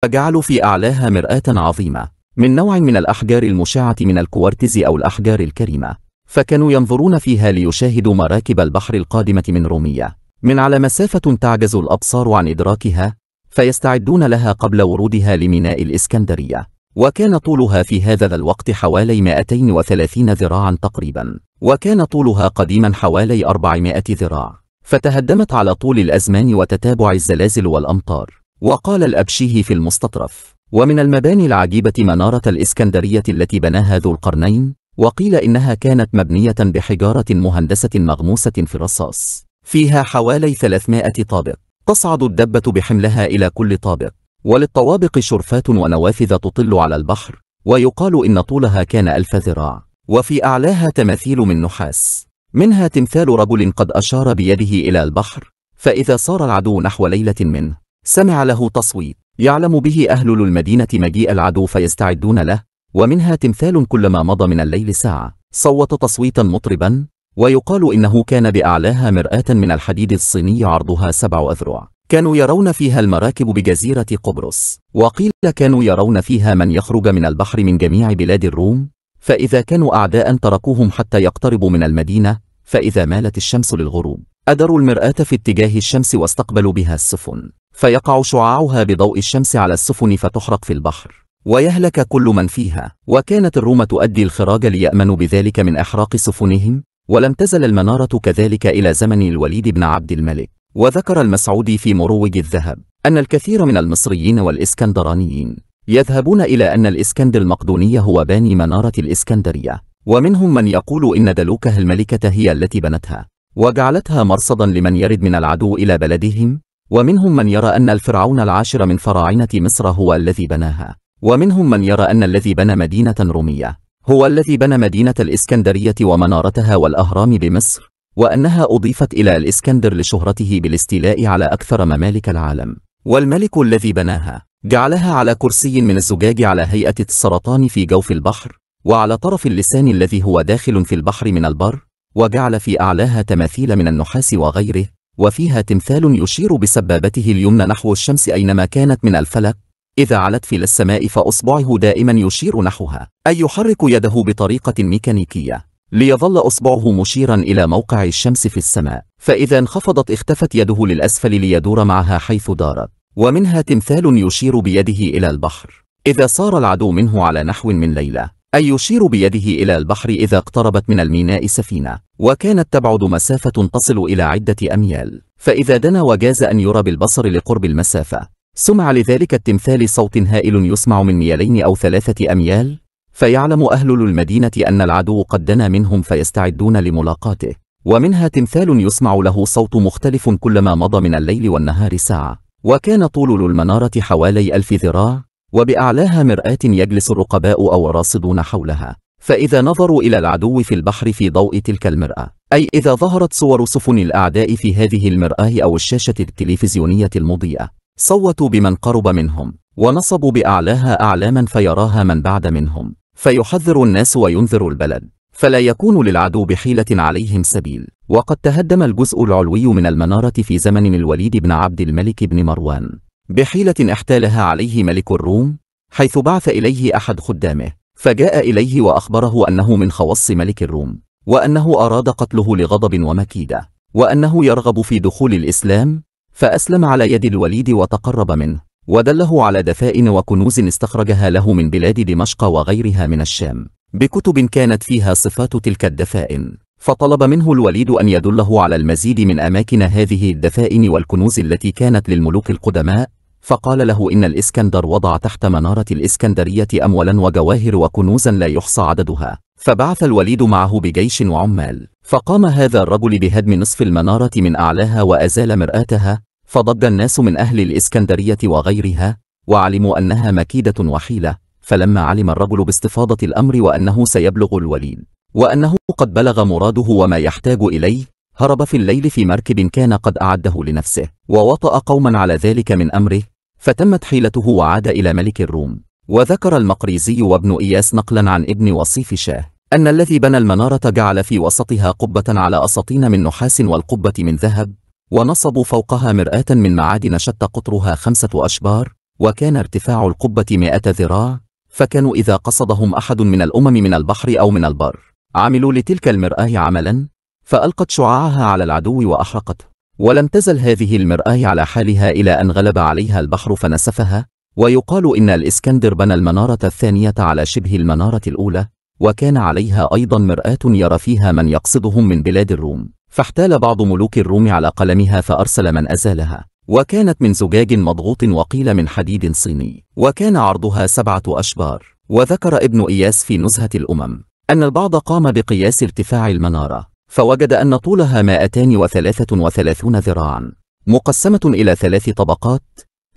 فجعلوا في أعلاها مرآة عظيمة من نوع من الأحجار المشعة من الكوارتز أو الأحجار الكريمة فكانوا ينظرون فيها ليشاهدوا مراكب البحر القادمة من رومية من على مسافة تعجز الأبصار عن إدراكها فيستعدون لها قبل ورودها لميناء الإسكندرية وكان طولها في هذا الوقت حوالي 230 ذراعا تقريبا وكان طولها قديما حوالي 400 ذراع فتهدمت على طول الأزمان وتتابع الزلازل والأمطار وقال الأبشيه في المستطرف ومن المباني العجيبة منارة الإسكندرية التي بناها ذو القرنين وقيل إنها كانت مبنية بحجارة مهندسة مغموسة في الرصاص فيها حوالي 300 طابق تصعد الدبة بحملها إلى كل طابق وللطوابق شرفات ونوافذ تطل على البحر ويقال إن طولها كان ألف ذراع وفي أعلاها تماثيل من نحاس منها تمثال رجل قد أشار بيده إلى البحر فإذا صار العدو نحو ليلة منه سمع له تصويت يعلم به أهل المدينة مجيء العدو فيستعدون له ومنها تمثال كلما مضى من الليل ساعة صوت تصويتا مطربا ويقال إنه كان بأعلاها مرآة من الحديد الصيني عرضها سبع أذرع كانوا يرون فيها المراكب بجزيرة قبرص وقيل كانوا يرون فيها من يخرج من البحر من جميع بلاد الروم فإذا كانوا أعداء تركوهم حتى يقتربوا من المدينة فإذا مالت الشمس للغروب أدروا المرآة في اتجاه الشمس واستقبلوا بها السفن فيقع شعاعها بضوء الشمس على السفن فتحرق في البحر ويهلك كل من فيها وكانت الروم تؤدي الخراج ليأمنوا بذلك من إحراق سفنهم ولم تزل المنارة كذلك إلى زمن الوليد بن عبد الملك وذكر المسعودي في مروج الذهب أن الكثير من المصريين والإسكندرانيين يذهبون إلى أن الإسكندر المقدوني هو باني منارة الإسكندرية ومنهم من يقول إن دلوكه الملكة هي التي بنتها وجعلتها مرصدا لمن يرد من العدو إلى بلدهم ومنهم من يرى أن الفرعون العاشر من فراعنة مصر هو الذي بناها ومنهم من يرى أن الذي بنى مدينة رومية هو الذي بنى مدينة الإسكندرية ومنارتها والأهرام بمصر وأنها أضيفت إلى الإسكندر لشهرته بالاستيلاء على أكثر ممالك العالم والملك الذي بناها جعلها على كرسي من الزجاج على هيئة السرطان في جوف البحر وعلى طرف اللسان الذي هو داخل في البحر من البر وجعل في أعلاها تماثيل من النحاس وغيره وفيها تمثال يشير بسبابته اليمنى نحو الشمس أينما كانت من الفلك إذا علت في السماء فأصبعه دائما يشير نحوها أي يحرك يده بطريقة ميكانيكية ليظل أصبعه مشيرا إلى موقع الشمس في السماء فإذا انخفضت اختفت يده للأسفل ليدور معها حيث دارت ومنها تمثال يشير بيده إلى البحر إذا صار العدو منه على نحو من ليلة أي يشير بيده إلى البحر إذا اقتربت من الميناء سفينة وكانت تبعد مسافة تصل إلى عدة أميال فإذا دنا وجاز أن يرى بالبصر لقرب المسافة سمع لذلك التمثال صوت هائل يسمع من ميلين أو ثلاثة أميال فيعلم أهل المدينة أن العدو قد دنا منهم فيستعدون لملاقاته ومنها تمثال يسمع له صوت مختلف كلما مضى من الليل والنهار ساعة وكان طول المنارة حوالي ألف ذراع وبأعلاها مرآة يجلس الرقباء أو راصدون حولها فإذا نظروا إلى العدو في البحر في ضوء تلك المرآة أي إذا ظهرت صور سفن الأعداء في هذه المرآة أو الشاشة التلفزيونية المضيئة صوتوا بمن قرب منهم ونصبوا بأعلاها أعلاما فيراها من بعد منهم فيحذر الناس وينذر البلد فلا يكون للعدو بحيلة عليهم سبيل وقد تهدم الجزء العلوي من المنارة في زمن الوليد بن عبد الملك بن مروان بحيلة احتالها عليه ملك الروم حيث بعث إليه أحد خدامه فجاء إليه وأخبره أنه من خواص ملك الروم وأنه أراد قتله لغضب ومكيدة وأنه يرغب في دخول الإسلام فأسلم على يد الوليد وتقرب منه ودله على دفائن وكنوز استخرجها له من بلاد دمشق وغيرها من الشام بكتب كانت فيها صفات تلك الدفائن فطلب منه الوليد أن يدله على المزيد من أماكن هذه الدفائن والكنوز التي كانت للملوك القدماء فقال له إن الإسكندر وضع تحت منارة الإسكندرية أموالا وجواهر وكنوزا لا يحصى عددها فبعث الوليد معه بجيش وعمال فقام هذا الرجل بهدم نصف المنارة من أعلاها وأزال مرآتها فضد الناس من أهل الإسكندرية وغيرها وعلموا أنها مكيدة وحيلة فلما علم الرجل باستفاضة الأمر وأنه سيبلغ الوليد وأنه قد بلغ مراده وما يحتاج إليه هرب في الليل في مركب كان قد أعده لنفسه ووطأ قوما على ذلك من أمره فتمت حيلته وعاد إلى ملك الروم وذكر المقريزي وابن إياس نقلا عن ابن وصيف شاه أن الذي بنى المنارة جعل في وسطها قبة على أساطين من نحاس والقبة من ذهب ونصبوا فوقها مرآة من معادن شتى قطرها خمسة أشبار وكان ارتفاع القبة مائة ذراع فكانوا إذا قصدهم أحد من الأمم من البحر أو من البر عملوا لتلك المرآة عملا فألقت شعاعها على العدو وأحرقته ولم تزل هذه المرآة على حالها إلى أن غلب عليها البحر فنسفها ويقال إن الإسكندر بنى المنارة الثانية على شبه المنارة الأولى وكان عليها أيضا مرآة يرى فيها من يقصدهم من بلاد الروم فاحتال بعض ملوك الروم على قلمها فأرسل من أزالها وكانت من زجاج مضغوط وقيل من حديد صيني وكان عرضها سبعة أشبار وذكر ابن إياس في نزهة الأمم أن البعض قام بقياس ارتفاع المنارة فوجد أن طولها 233 ذراعا مقسمة إلى ثلاث طبقات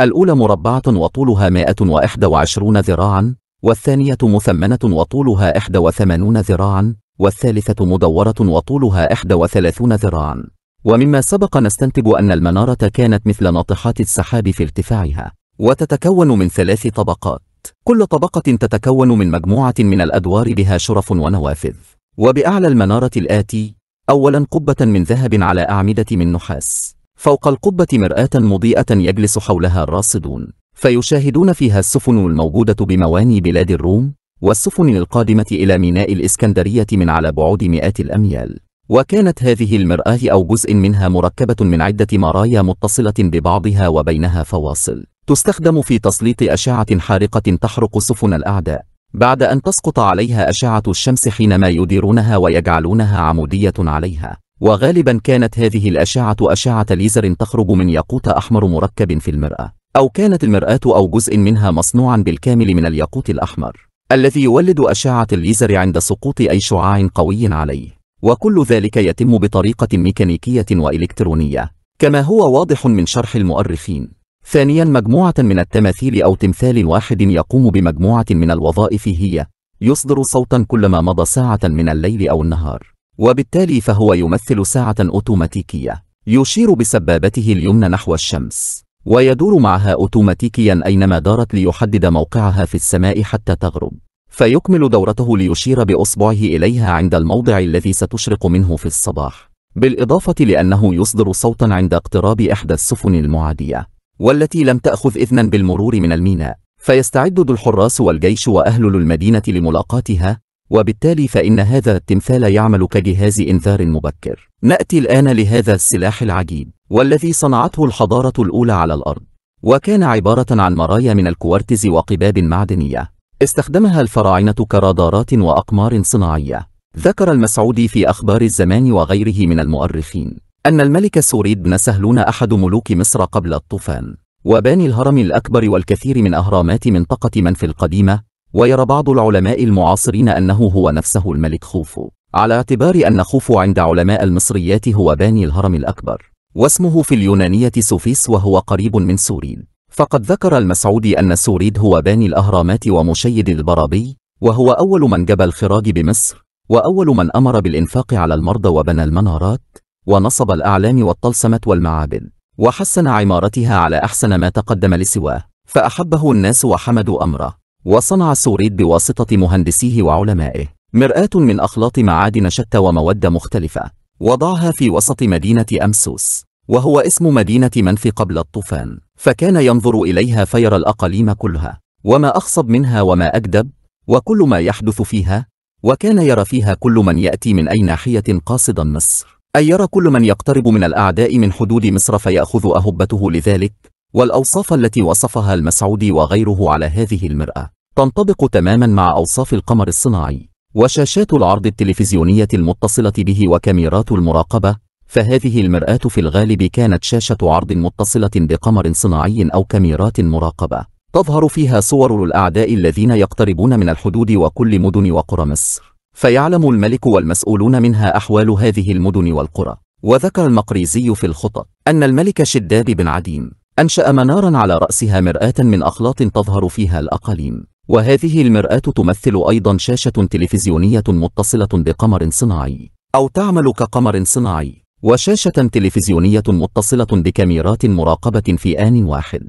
الأولى مربعة وطولها 121 ذراعا والثانية مثمنة وطولها 81 ذراعا والثالثة مدورة وطولها 31 ذراعا ومما سبق نستنتج أن المنارة كانت مثل ناطحات السحاب في ارتفاعها وتتكون من ثلاث طبقات كل طبقة تتكون من مجموعة من الأدوار بها شرف ونوافذ وبأعلى المنارة الآتي أولا قبة من ذهب على أعمدة من نحاس فوق القبة مرآة مضيئة يجلس حولها الراصدون فيشاهدون فيها السفن الموجودة بمواني بلاد الروم والسفن القادمة إلى ميناء الإسكندرية من على بعد مئات الأميال وكانت هذه المرآة أو جزء منها مركبة من عدة مرايا متصلة ببعضها وبينها فواصل تستخدم في تسليط أشعة حارقة تحرق سفن الأعداء بعد أن تسقط عليها أشعة الشمس حينما يديرونها ويجعلونها عمودية عليها وغالبا كانت هذه الأشعة أشعة ليزر تخرج من ياقوت أحمر مركب في المرأة أو كانت المرآة أو جزء منها مصنوعا بالكامل من الياقوت الأحمر الذي يولد أشعة الليزر عند سقوط أي شعاع قوي عليه وكل ذلك يتم بطريقة ميكانيكية وإلكترونية كما هو واضح من شرح المؤرخين ثانيا مجموعة من التماثيل أو تمثال واحد يقوم بمجموعة من الوظائف هي يصدر صوتا كلما مضى ساعة من الليل أو النهار وبالتالي فهو يمثل ساعة أوتوماتيكية يشير بسبابته اليمنى نحو الشمس ويدور معها أوتوماتيكيا أينما دارت ليحدد موقعها في السماء حتى تغرب فيكمل دورته ليشير بأصبعه إليها عند الموضع الذي ستشرق منه في الصباح بالإضافة لأنه يصدر صوتا عند اقتراب إحدى السفن المعادية والتي لم تأخذ إذنا بالمرور من الميناء فيستعد الحراس والجيش وأهل المدينة لملاقاتها وبالتالي فإن هذا التمثال يعمل كجهاز إنذار مبكر نأتي الآن لهذا السلاح العجيب والذي صنعته الحضارة الأولى على الأرض وكان عبارة عن مرايا من الكوارتز وقباب معدنية استخدمها الفراعنة كرادارات وأقمار صناعية ذكر المسعودي في أخبار الزمان وغيره من المؤرخين أن الملك سوريد بن سهلون أحد ملوك مصر قبل الطوفان وباني الهرم الأكبر والكثير من أهرامات منطقة منف القديمة ويرى بعض العلماء المعاصرين أنه هو نفسه الملك خوفو على اعتبار أن خوفو عند علماء المصريات هو باني الهرم الأكبر واسمه في اليونانية سوفيس وهو قريب من سوريد فقد ذكر المسعودي أن سوريد هو باني الأهرامات ومشيد البرابي وهو أول من جبى الخراج بمصر وأول من أمر بالإنفاق على المرضى وبنى المنارات ونصب الأعلام والطلسمة والمعابد وحسن عمارتها على أحسن ما تقدم لسواه فأحبه الناس وحمدوا أمره وصنع السوريد بواسطة مهندسيه وعلمائه مرآة من أخلاط معادن شتى ومواد مختلفة وضعها في وسط مدينة أمسوس وهو اسم مدينة منف قبل الطوفان فكان ينظر إليها فيرى الأقاليم كلها وما أخصب منها وما أكدب وكل ما يحدث فيها وكان يرى فيها كل من يأتي من أي ناحية قاصدا مصر أي يرى كل من يقترب من الأعداء من حدود مصر فيأخذ أهبته لذلك والأوصاف التي وصفها المسعودي وغيره على هذه المرأة تنطبق تماما مع أوصاف القمر الصناعي وشاشات العرض التلفزيونية المتصلة به وكاميرات المراقبة فهذه المرآة في الغالب كانت شاشة عرض متصلة بقمر صناعي أو كاميرات مراقبة تظهر فيها صور الأعداء الذين يقتربون من الحدود وكل مدن وقرى مصر فيعلم الملك والمسؤولون منها أحوال هذه المدن والقرى وذكر المقريزي في الخطط أن الملك شداب بن عديم أنشأ منارا على رأسها مرآة من أخلاط تظهر فيها الأقاليم وهذه المرآة تمثل أيضا شاشة تلفزيونية متصلة بقمر صناعي أو تعمل كقمر صناعي وشاشة تلفزيونية متصلة بكاميرات مراقبة في آن واحد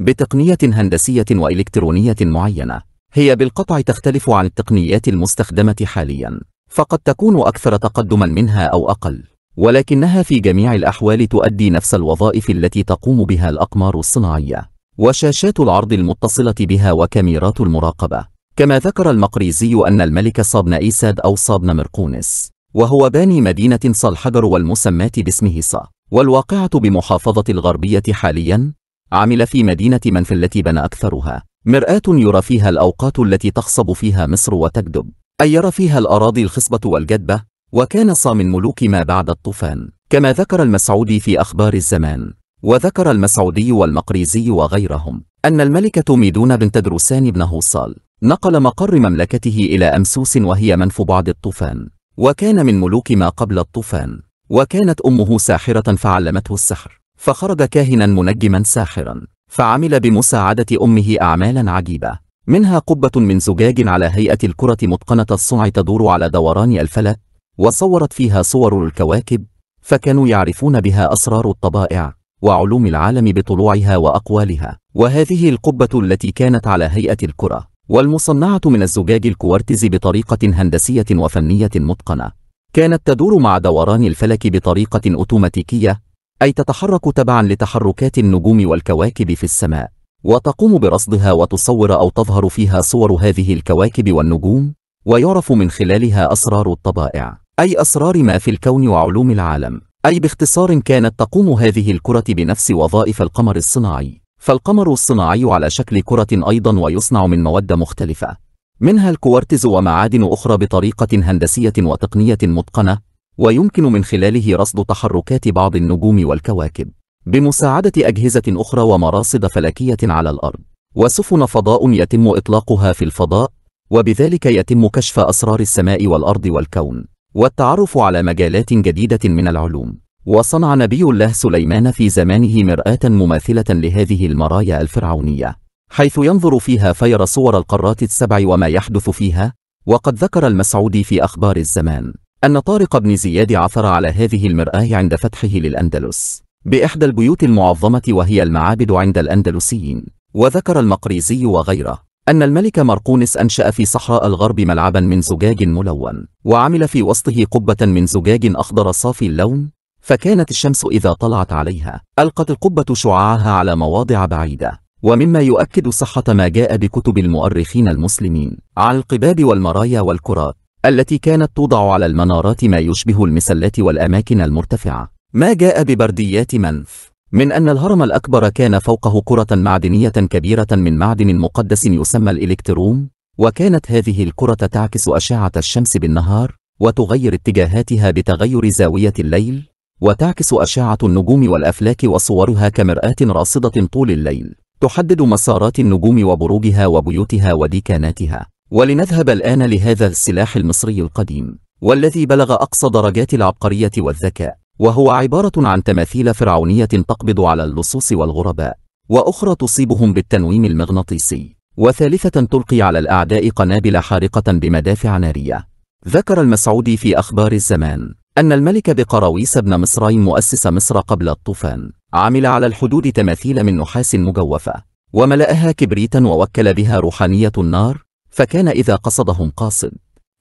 بتقنية هندسية وإلكترونية معينة هي بالقطع تختلف عن التقنيات المستخدمة حاليا فقد تكون أكثر تقدما منها أو أقل ولكنها في جميع الأحوال تؤدي نفس الوظائف التي تقوم بها الأقمار الصناعية وشاشات العرض المتصلة بها وكاميرات المراقبة كما ذكر المقريزي أن الملك صابن إيساد أو صابن مرقونس وهو باني مدينة صالحجر والمسماة باسمه صا والواقعة بمحافظة الغربية حاليا عمل في مدينة منف التي بنى أكثرها مرآة يرى فيها الأوقات التي تخصب فيها مصر وتكدب أي يرى فيها الأراضي الخصبة والجدبة وكان صام الملوك ما بعد الطوفان كما ذكر المسعودي في أخبار الزمان وذكر المسعودي والمقريزي وغيرهم أن الملكة ميدون بنت دروسان بن هوصال نقل مقر مملكته إلى أمسوس وهي منف بعد الطوفان وكان من ملوك ما قبل الطوفان وكانت أمه ساحرة فعلمته السحر فخرج كاهنا منجما ساحرا فعمل بمساعدة أمه أعمالا عجيبة منها قبة من زجاج على هيئة الكرة متقنة الصنع تدور على دوران الفلك وصورت فيها صور الكواكب فكانوا يعرفون بها أسرار الطبائع وعلوم العالم بطلوعها وأقوالها وهذه القبة التي كانت على هيئة الكرة والمصنعة من الزجاج الكوارتز بطريقة هندسية وفنية متقنة كانت تدور مع دوران الفلك بطريقة أوتوماتيكية أي تتحرك تبعا لتحركات النجوم والكواكب في السماء وتقوم برصدها وتصور أو تظهر فيها صور هذه الكواكب والنجوم ويعرف من خلالها أسرار الطبائع أي أسرار ما في الكون وعلوم العالم أي باختصار كانت تقوم هذه الكرة بنفس وظائف القمر الصناعي فالقمر الصناعي على شكل كرة أيضا ويصنع من مواد مختلفة منها الكوارتز ومعادن أخرى بطريقة هندسية وتقنية متقنة ويمكن من خلاله رصد تحركات بعض النجوم والكواكب بمساعدة أجهزة أخرى ومراصد فلكية على الأرض وسفن فضاء يتم إطلاقها في الفضاء وبذلك يتم كشف أسرار السماء والأرض والكون والتعرف على مجالات جديدة من العلوم وصنع نبي الله سليمان في زمانه مرآة مماثلة لهذه المرايا الفرعونية حيث ينظر فيها فيرى صور القارات السبع وما يحدث فيها وقد ذكر المسعودي في أخبار الزمان أن طارق بن زياد عثر على هذه المرآة عند فتحه للأندلس بإحدى البيوت المعظمة وهي المعابد عند الأندلسيين وذكر المقريزي وغيره أن الملك مرقونس أنشأ في صحراء الغرب ملعبا من زجاج ملون وعمل في وسطه قبة من زجاج أخضر صافي اللون فكانت الشمس إذا طلعت عليها ألقت القبة شعاعها على مواضع بعيدة ومما يؤكد صحة ما جاء بكتب المؤرخين المسلمين عن القباب والمرايا والكرات التي كانت توضع على المنارات ما يشبه المسلات والأماكن المرتفعة ما جاء ببرديات منف من أن الهرم الأكبر كان فوقه كرة معدنية كبيرة من معدن مقدس يسمى الإلكتروم وكانت هذه الكرة تعكس أشعة الشمس بالنهار وتغير اتجاهاتها بتغير زاوية الليل وتعكس أشعة النجوم والأفلاك وصورها كمرآة راصدة طول الليل تحدد مسارات النجوم وبروجها وبيوتها وديكاناتها ولنذهب الآن لهذا السلاح المصري القديم والذي بلغ أقصى درجات العبقرية والذكاء وهو عبارة عن تماثيل فرعونية تقبض على اللصوص والغرباء وأخرى تصيبهم بالتنويم المغناطيسي وثالثة تلقي على الأعداء قنابل حارقة بمدافع نارية ذكر المسعودي في أخبار الزمان أن الملك بقراويس بن مصرين مؤسس مصر قبل الطوفان عمل على الحدود تماثيل من نحاس مجوفة وملأها كبريتا ووكل بها روحانية النار فكان إذا قصدهم قاصد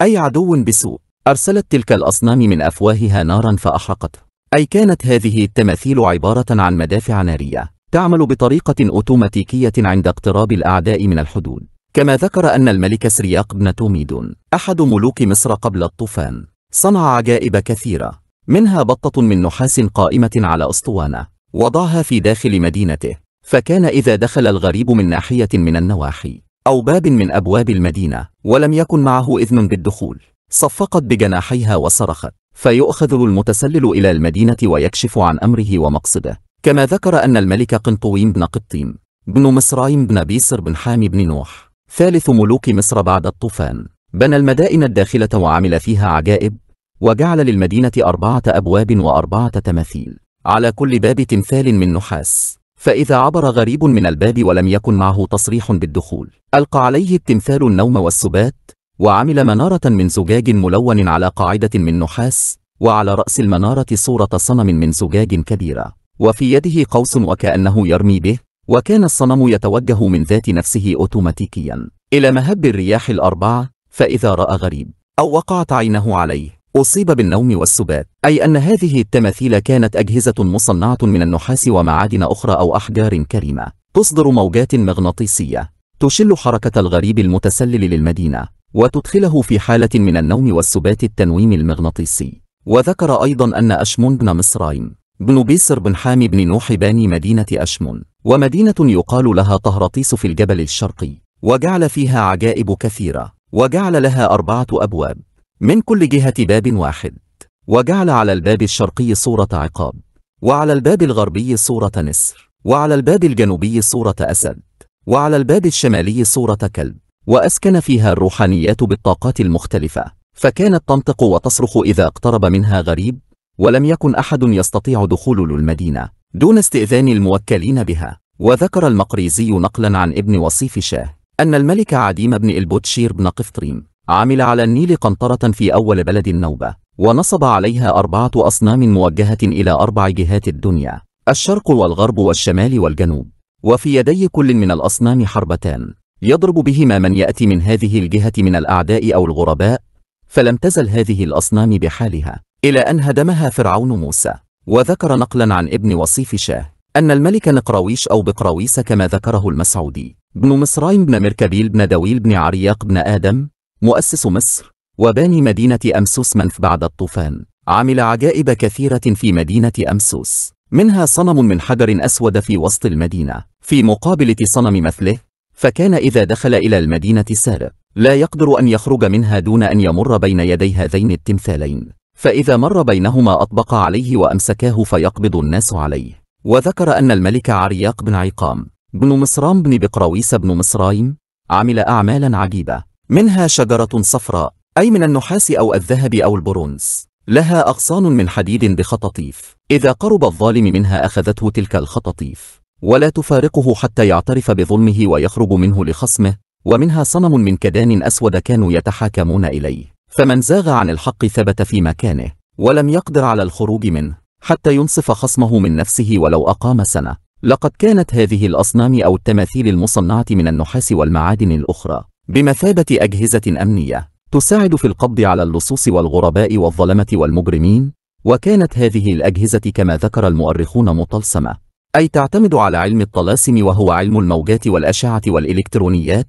أي عدو بسوء أرسلت تلك الأصنام من أفواهها نارا فأحرقته أي كانت هذه التماثيل عبارة عن مدافع نارية تعمل بطريقة أوتوماتيكية عند اقتراب الأعداء من الحدود كما ذكر أن الملك سرياق بن توميدون أحد ملوك مصر قبل الطوفان صنع عجائب كثيرة منها بطة من نحاس قائمة على أسطوانة وضعها في داخل مدينته فكان إذا دخل الغريب من ناحية من النواحي أو باب من أبواب المدينة ولم يكن معه إذن بالدخول صفقت بجناحيها وصرخت فيؤخذ المتسلل إلى المدينة ويكشف عن أمره ومقصده كما ذكر أن الملك قنطوين بن قطين بن مصرايم بن بيسر بن حامي بن نوح ثالث ملوك مصر بعد الطوفان بنى المدائن الداخلة وعمل فيها عجائب وجعل للمدينة أربعة أبواب وأربعة تماثيل على كل باب تمثال من نحاس فإذا عبر غريب من الباب ولم يكن معه تصريح بالدخول ألقى عليه التمثال النوم والسبات وعمل منارة من زجاج ملون على قاعدة من نحاس وعلى رأس المنارة صورة صنم من زجاج كبيرة وفي يده قوس وكأنه يرمي به وكان الصنم يتوجه من ذات نفسه أوتوماتيكيا إلى مهب الرياح الأربعة فإذا رأى غريب أو وقعت عينه عليه أصيب بالنوم والسبات أي أن هذه التماثيل كانت أجهزة مصنعة من النحاس ومعادن أخرى أو أحجار كريمة تصدر موجات مغناطيسية تشل حركة الغريب المتسلل للمدينة وتدخله في حالة من النوم والسبات التنويم المغناطيسي وذكر أيضا أن أشمون بن مصرين بن بيسر بن حامي بن نوح باني مدينة أشمون ومدينة يقال لها طهرطيس في الجبل الشرقي وجعل فيها عجائب كثيرة وجعل لها أربعة أبواب من كل جهة باب واحد وجعل على الباب الشرقي صورة عقاب وعلى الباب الغربي صورة نسر وعلى الباب الجنوبي صورة أسد وعلى الباب الشمالي صورة كلب وأسكن فيها الروحانيات بالطاقات المختلفة فكانت تنطق وتصرخ إذا اقترب منها غريب ولم يكن أحد يستطيع دخول المدينة دون استئذان الموكلين بها وذكر المقريزي نقلا عن ابن وصيف شاه أن الملك عديم بن البوتشير بن قفطريم عمل على النيل قنطرة في أول بلد النوبة ونصب عليها أربعة أصنام موجهة إلى أربع جهات الدنيا الشرق والغرب والشمال والجنوب وفي يدي كل من الأصنام حربتان يضرب بهما من يأتي من هذه الجهة من الأعداء أو الغرباء فلم تزل هذه الأصنام بحالها إلى أن هدمها فرعون موسى وذكر نقلا عن ابن وصيف شاه أن الملك نقراويش أو بقراويس كما ذكره المسعودي بن مصرين بن مركبيل بن دويل بن عرياق بن آدم مؤسس مصر وباني مدينة أمسوس منف بعد الطوفان عمل عجائب كثيرة في مدينة أمسوس منها صنم من حجر أسود في وسط المدينة في مقابلة صنم مثله فكان إذا دخل إلى المدينة السارة لا يقدر أن يخرج منها دون أن يمر بين يدي هذين التمثالين فإذا مر بينهما أطبق عليه وأمسكاه فيقبض الناس عليه وذكر أن الملك عرياق بن عقام بن مصرام بن بقرويس بن مصرايم عمل أعمالا عجيبة منها شجرة صفراء أي من النحاس أو الذهب أو البرونز لها أغصان من حديد بخطاطيف إذا قرب الظالم منها أخذته تلك الخطاطيف ولا تفارقه حتى يعترف بظلمه ويخرج منه لخصمه ومنها صنم من كدان أسود كانوا يتحاكمون إليه فمن زاغ عن الحق ثبت في مكانه ولم يقدر على الخروج منه حتى ينصف خصمه من نفسه ولو أقام سنة لقد كانت هذه الأصنام أو التماثيل المصنعة من النحاس والمعادن الأخرى بمثابة أجهزة أمنية تساعد في القبض على اللصوص والغرباء والظلمة والمجرمين وكانت هذه الأجهزة كما ذكر المؤرخون مطلسمة أي تعتمد على علم الطلاسم وهو علم الموجات والأشعة والإلكترونيات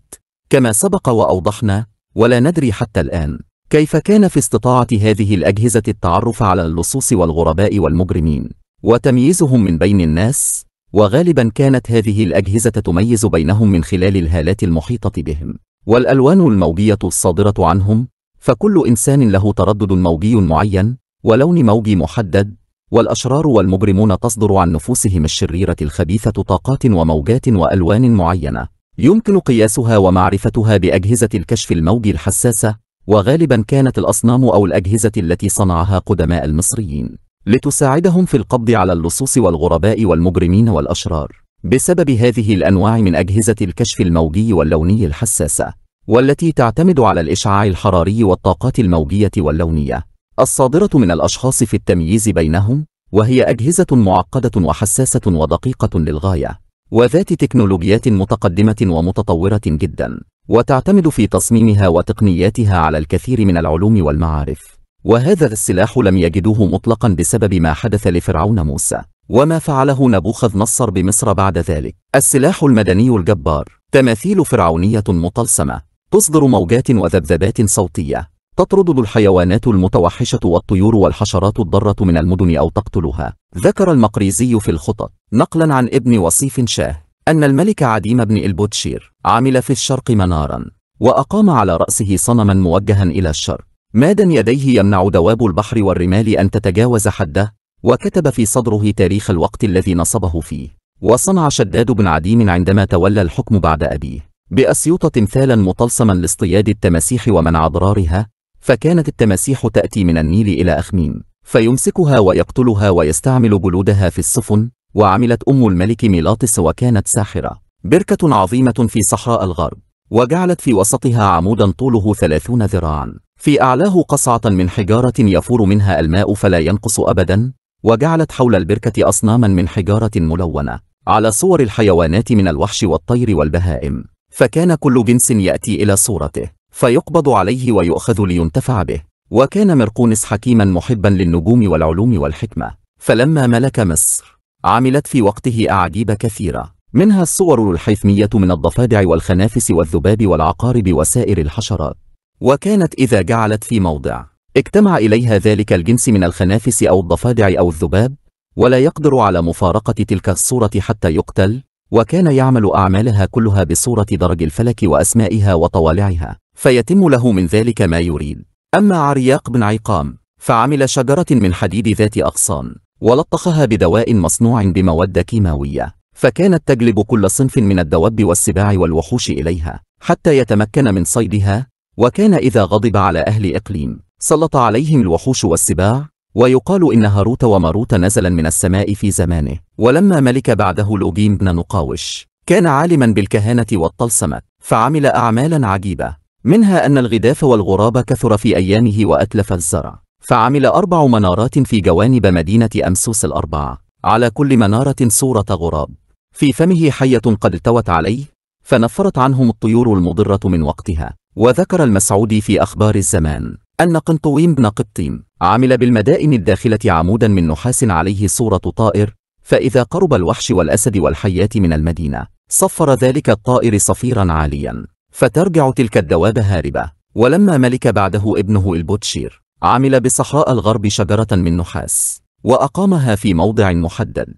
كما سبق وأوضحنا ولا ندري حتى الآن كيف كان في استطاعة هذه الأجهزة التعرف على اللصوص والغرباء والمجرمين وتمييزهم من بين الناس وغالبا كانت هذه الأجهزة تميز بينهم من خلال الهالات المحيطة بهم والألوان الموجية الصادرة عنهم فكل إنسان له تردد موجي معين ولون موجي محدد والأشرار والمجرمون تصدر عن نفوسهم الشريرة الخبيثة طاقات وموجات وألوان معينة يمكن قياسها ومعرفتها بأجهزة الكشف الموجي الحساسة وغالبا كانت الأصنام أو الأجهزة التي صنعها قدماء المصريين لتساعدهم في القبض على اللصوص والغرباء والمجرمين والأشرار بسبب هذه الأنواع من أجهزة الكشف الموجي واللوني الحساسة والتي تعتمد على الإشعاع الحراري والطاقات الموجية واللونية الصادرة من الأشخاص في التمييز بينهم وهي أجهزة معقدة وحساسة ودقيقة للغاية وذات تكنولوجيات متقدمة ومتطورة جدا وتعتمد في تصميمها وتقنياتها على الكثير من العلوم والمعارف وهذا السلاح لم يجدوه مطلقا بسبب ما حدث لفرعون موسى وما فعله نبوخذ نصر بمصر بعد ذلك السلاح المدني الجبار تماثيل فرعونية مطلسمة تصدر موجات وذبذبات صوتية تطرد الحيوانات المتوحشة والطيور والحشرات الضارة من المدن أو تقتلها ذكر المقريزي في الخطط نقلا عن ابن وصيف شاه أن الملك عديم بن البوتشير عمل في الشرق منارا وأقام على رأسه صنما موجها إلى الشرق مادا يديه يمنع دواب البحر والرمال أن تتجاوز حده وكتب في صدره تاريخ الوقت الذي نصبه فيه وصنع شداد بن عديم عندما تولى الحكم بعد أبيه بأسيوط تمثالا مطلسما لاصطياد التماسيح ومنع أضرارها فكانت التماسيح تأتي من النيل إلى أخميم فيمسكها ويقتلها ويستعمل جلودها في السفن وعملت أم الملك ميلاطس وكانت ساحرة بركة عظيمة في صحراء الغرب وجعلت في وسطها عمودا طوله ثلاثون ذراعا في أعلاه قصعة من حجارة يفور منها الماء فلا ينقص أبدا وجعلت حول البركة أصناما من حجارة ملونة على صور الحيوانات من الوحش والطير والبهائم فكان كل جنس يأتي إلى صورته فيقبض عليه ويؤخذ لينتفع به وكان مرقونس حكيما محبا للنجوم والعلوم والحكمة فلما ملك مصر عملت في وقته أعجيب كثيرة منها الصور الحيثمية من الضفادع والخنافس والذباب والعقارب وسائر الحشرات وكانت إذا جعلت في موضع اجتمع إليها ذلك الجنس من الخنافس أو الضفادع أو الذباب ولا يقدر على مفارقة تلك الصورة حتى يقتل وكان يعمل أعمالها كلها بصورة درج الفلك وأسمائها وطوالعها فيتم له من ذلك ما يريد أما عرياق بن عيقام فعمل شجرة من حديد ذات أغصان ولطخها بدواء مصنوع بمواد كيماوية فكانت تجلب كل صنف من الدواب والسباع والوحوش إليها حتى يتمكن من صيدها وكان إذا غضب على أهل إقليم سلط عليهم الوحوش والسباع ويقال إن هاروت وماروت نزلا من السماء في زمانه ولما ملك بعده لوجيم بن نقاوش كان عالما بالكهانة والطلسمة فعمل أعمالا عجيبة منها أن الغداف والغراب كثر في أيامه وأتلف الزرع فعمل أربع منارات في جوانب مدينة أمسوس الأربعة على كل منارة صورة غراب في فمه حية قد التوت عليه فنفرت عنهم الطيور المضرة من وقتها وذكر المسعودي في أخبار الزمان أن قنطويم بن قطيم عمل بالمدائن الداخلة عمودا من نحاس عليه صورة طائر فإذا قرب الوحش والأسد والحيات من المدينة صفر ذلك الطائر صفيرا عاليا فترجع تلك الدواب هاربة ولما ملك بعده ابنه البوتشير عمل بصحراء الغرب شجرة من نحاس وأقامها في موضع محدد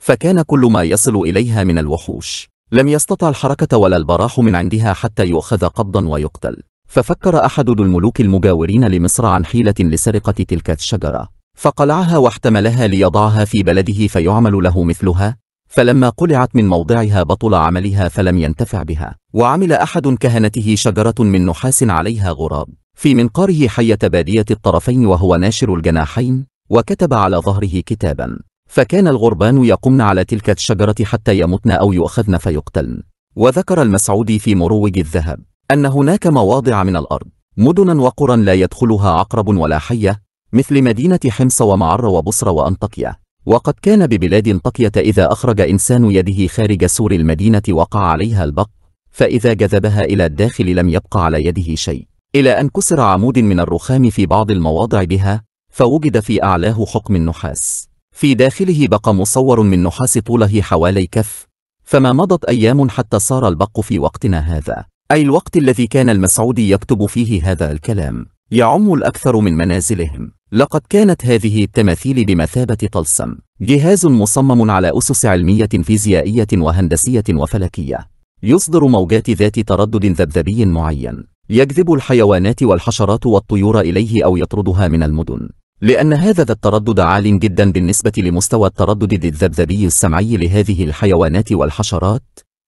فكان كل ما يصل إليها من الوحوش لم يستطع الحركة ولا البراح من عندها حتى يؤخذ قبضا ويقتل ففكر أحد الملوك المجاورين لمصر عن حيلة لسرقة تلك الشجرة فقلعها واحتملها ليضعها في بلده فيعمل له مثلها فلما قلعت من موضعها بطل عملها فلم ينتفع بها وعمل أحد كهنته شجرة من نحاس عليها غراب في منقاره حية بادية الطرفين وهو ناشر الجناحين وكتب على ظهره كتابا فكان الغربان يقمن على تلك الشجرة حتى يمتن أو يؤخذن فيقتلن وذكر المسعودي في مروج الذهب أن هناك مواضع من الأرض مدنا وقرى لا يدخلها عقرب ولا حية مثل مدينة حمص ومعر وبصر وأنطاكية وقد كان ببلاد طقية إذا أخرج إنسان يده خارج سور المدينة وقع عليها البق فإذا جذبها إلى الداخل لم يبق على يده شيء إلى أن كسر عمود من الرخام في بعض المواضع بها فوجد في أعلاه حكم النحاس في داخله بق مصور من نحاس طوله حوالي كف فما مضت أيام حتى صار البق في وقتنا هذا أي الوقت الذي كان المسعودي يكتب فيه هذا الكلام يعم الأكثر من منازلهم لقد كانت هذه التماثيل بمثابة طلسم جهاز مصمم على أسس علمية فيزيائية وهندسية وفلكية يصدر موجات ذات تردد ذبذبي معين يجذب الحيوانات والحشرات والطيور إليه أو يطردها من المدن لأن هذا ذا التردد عال جدا بالنسبة لمستوى التردد الذبذبي السمعي لهذه الحيوانات والحشرات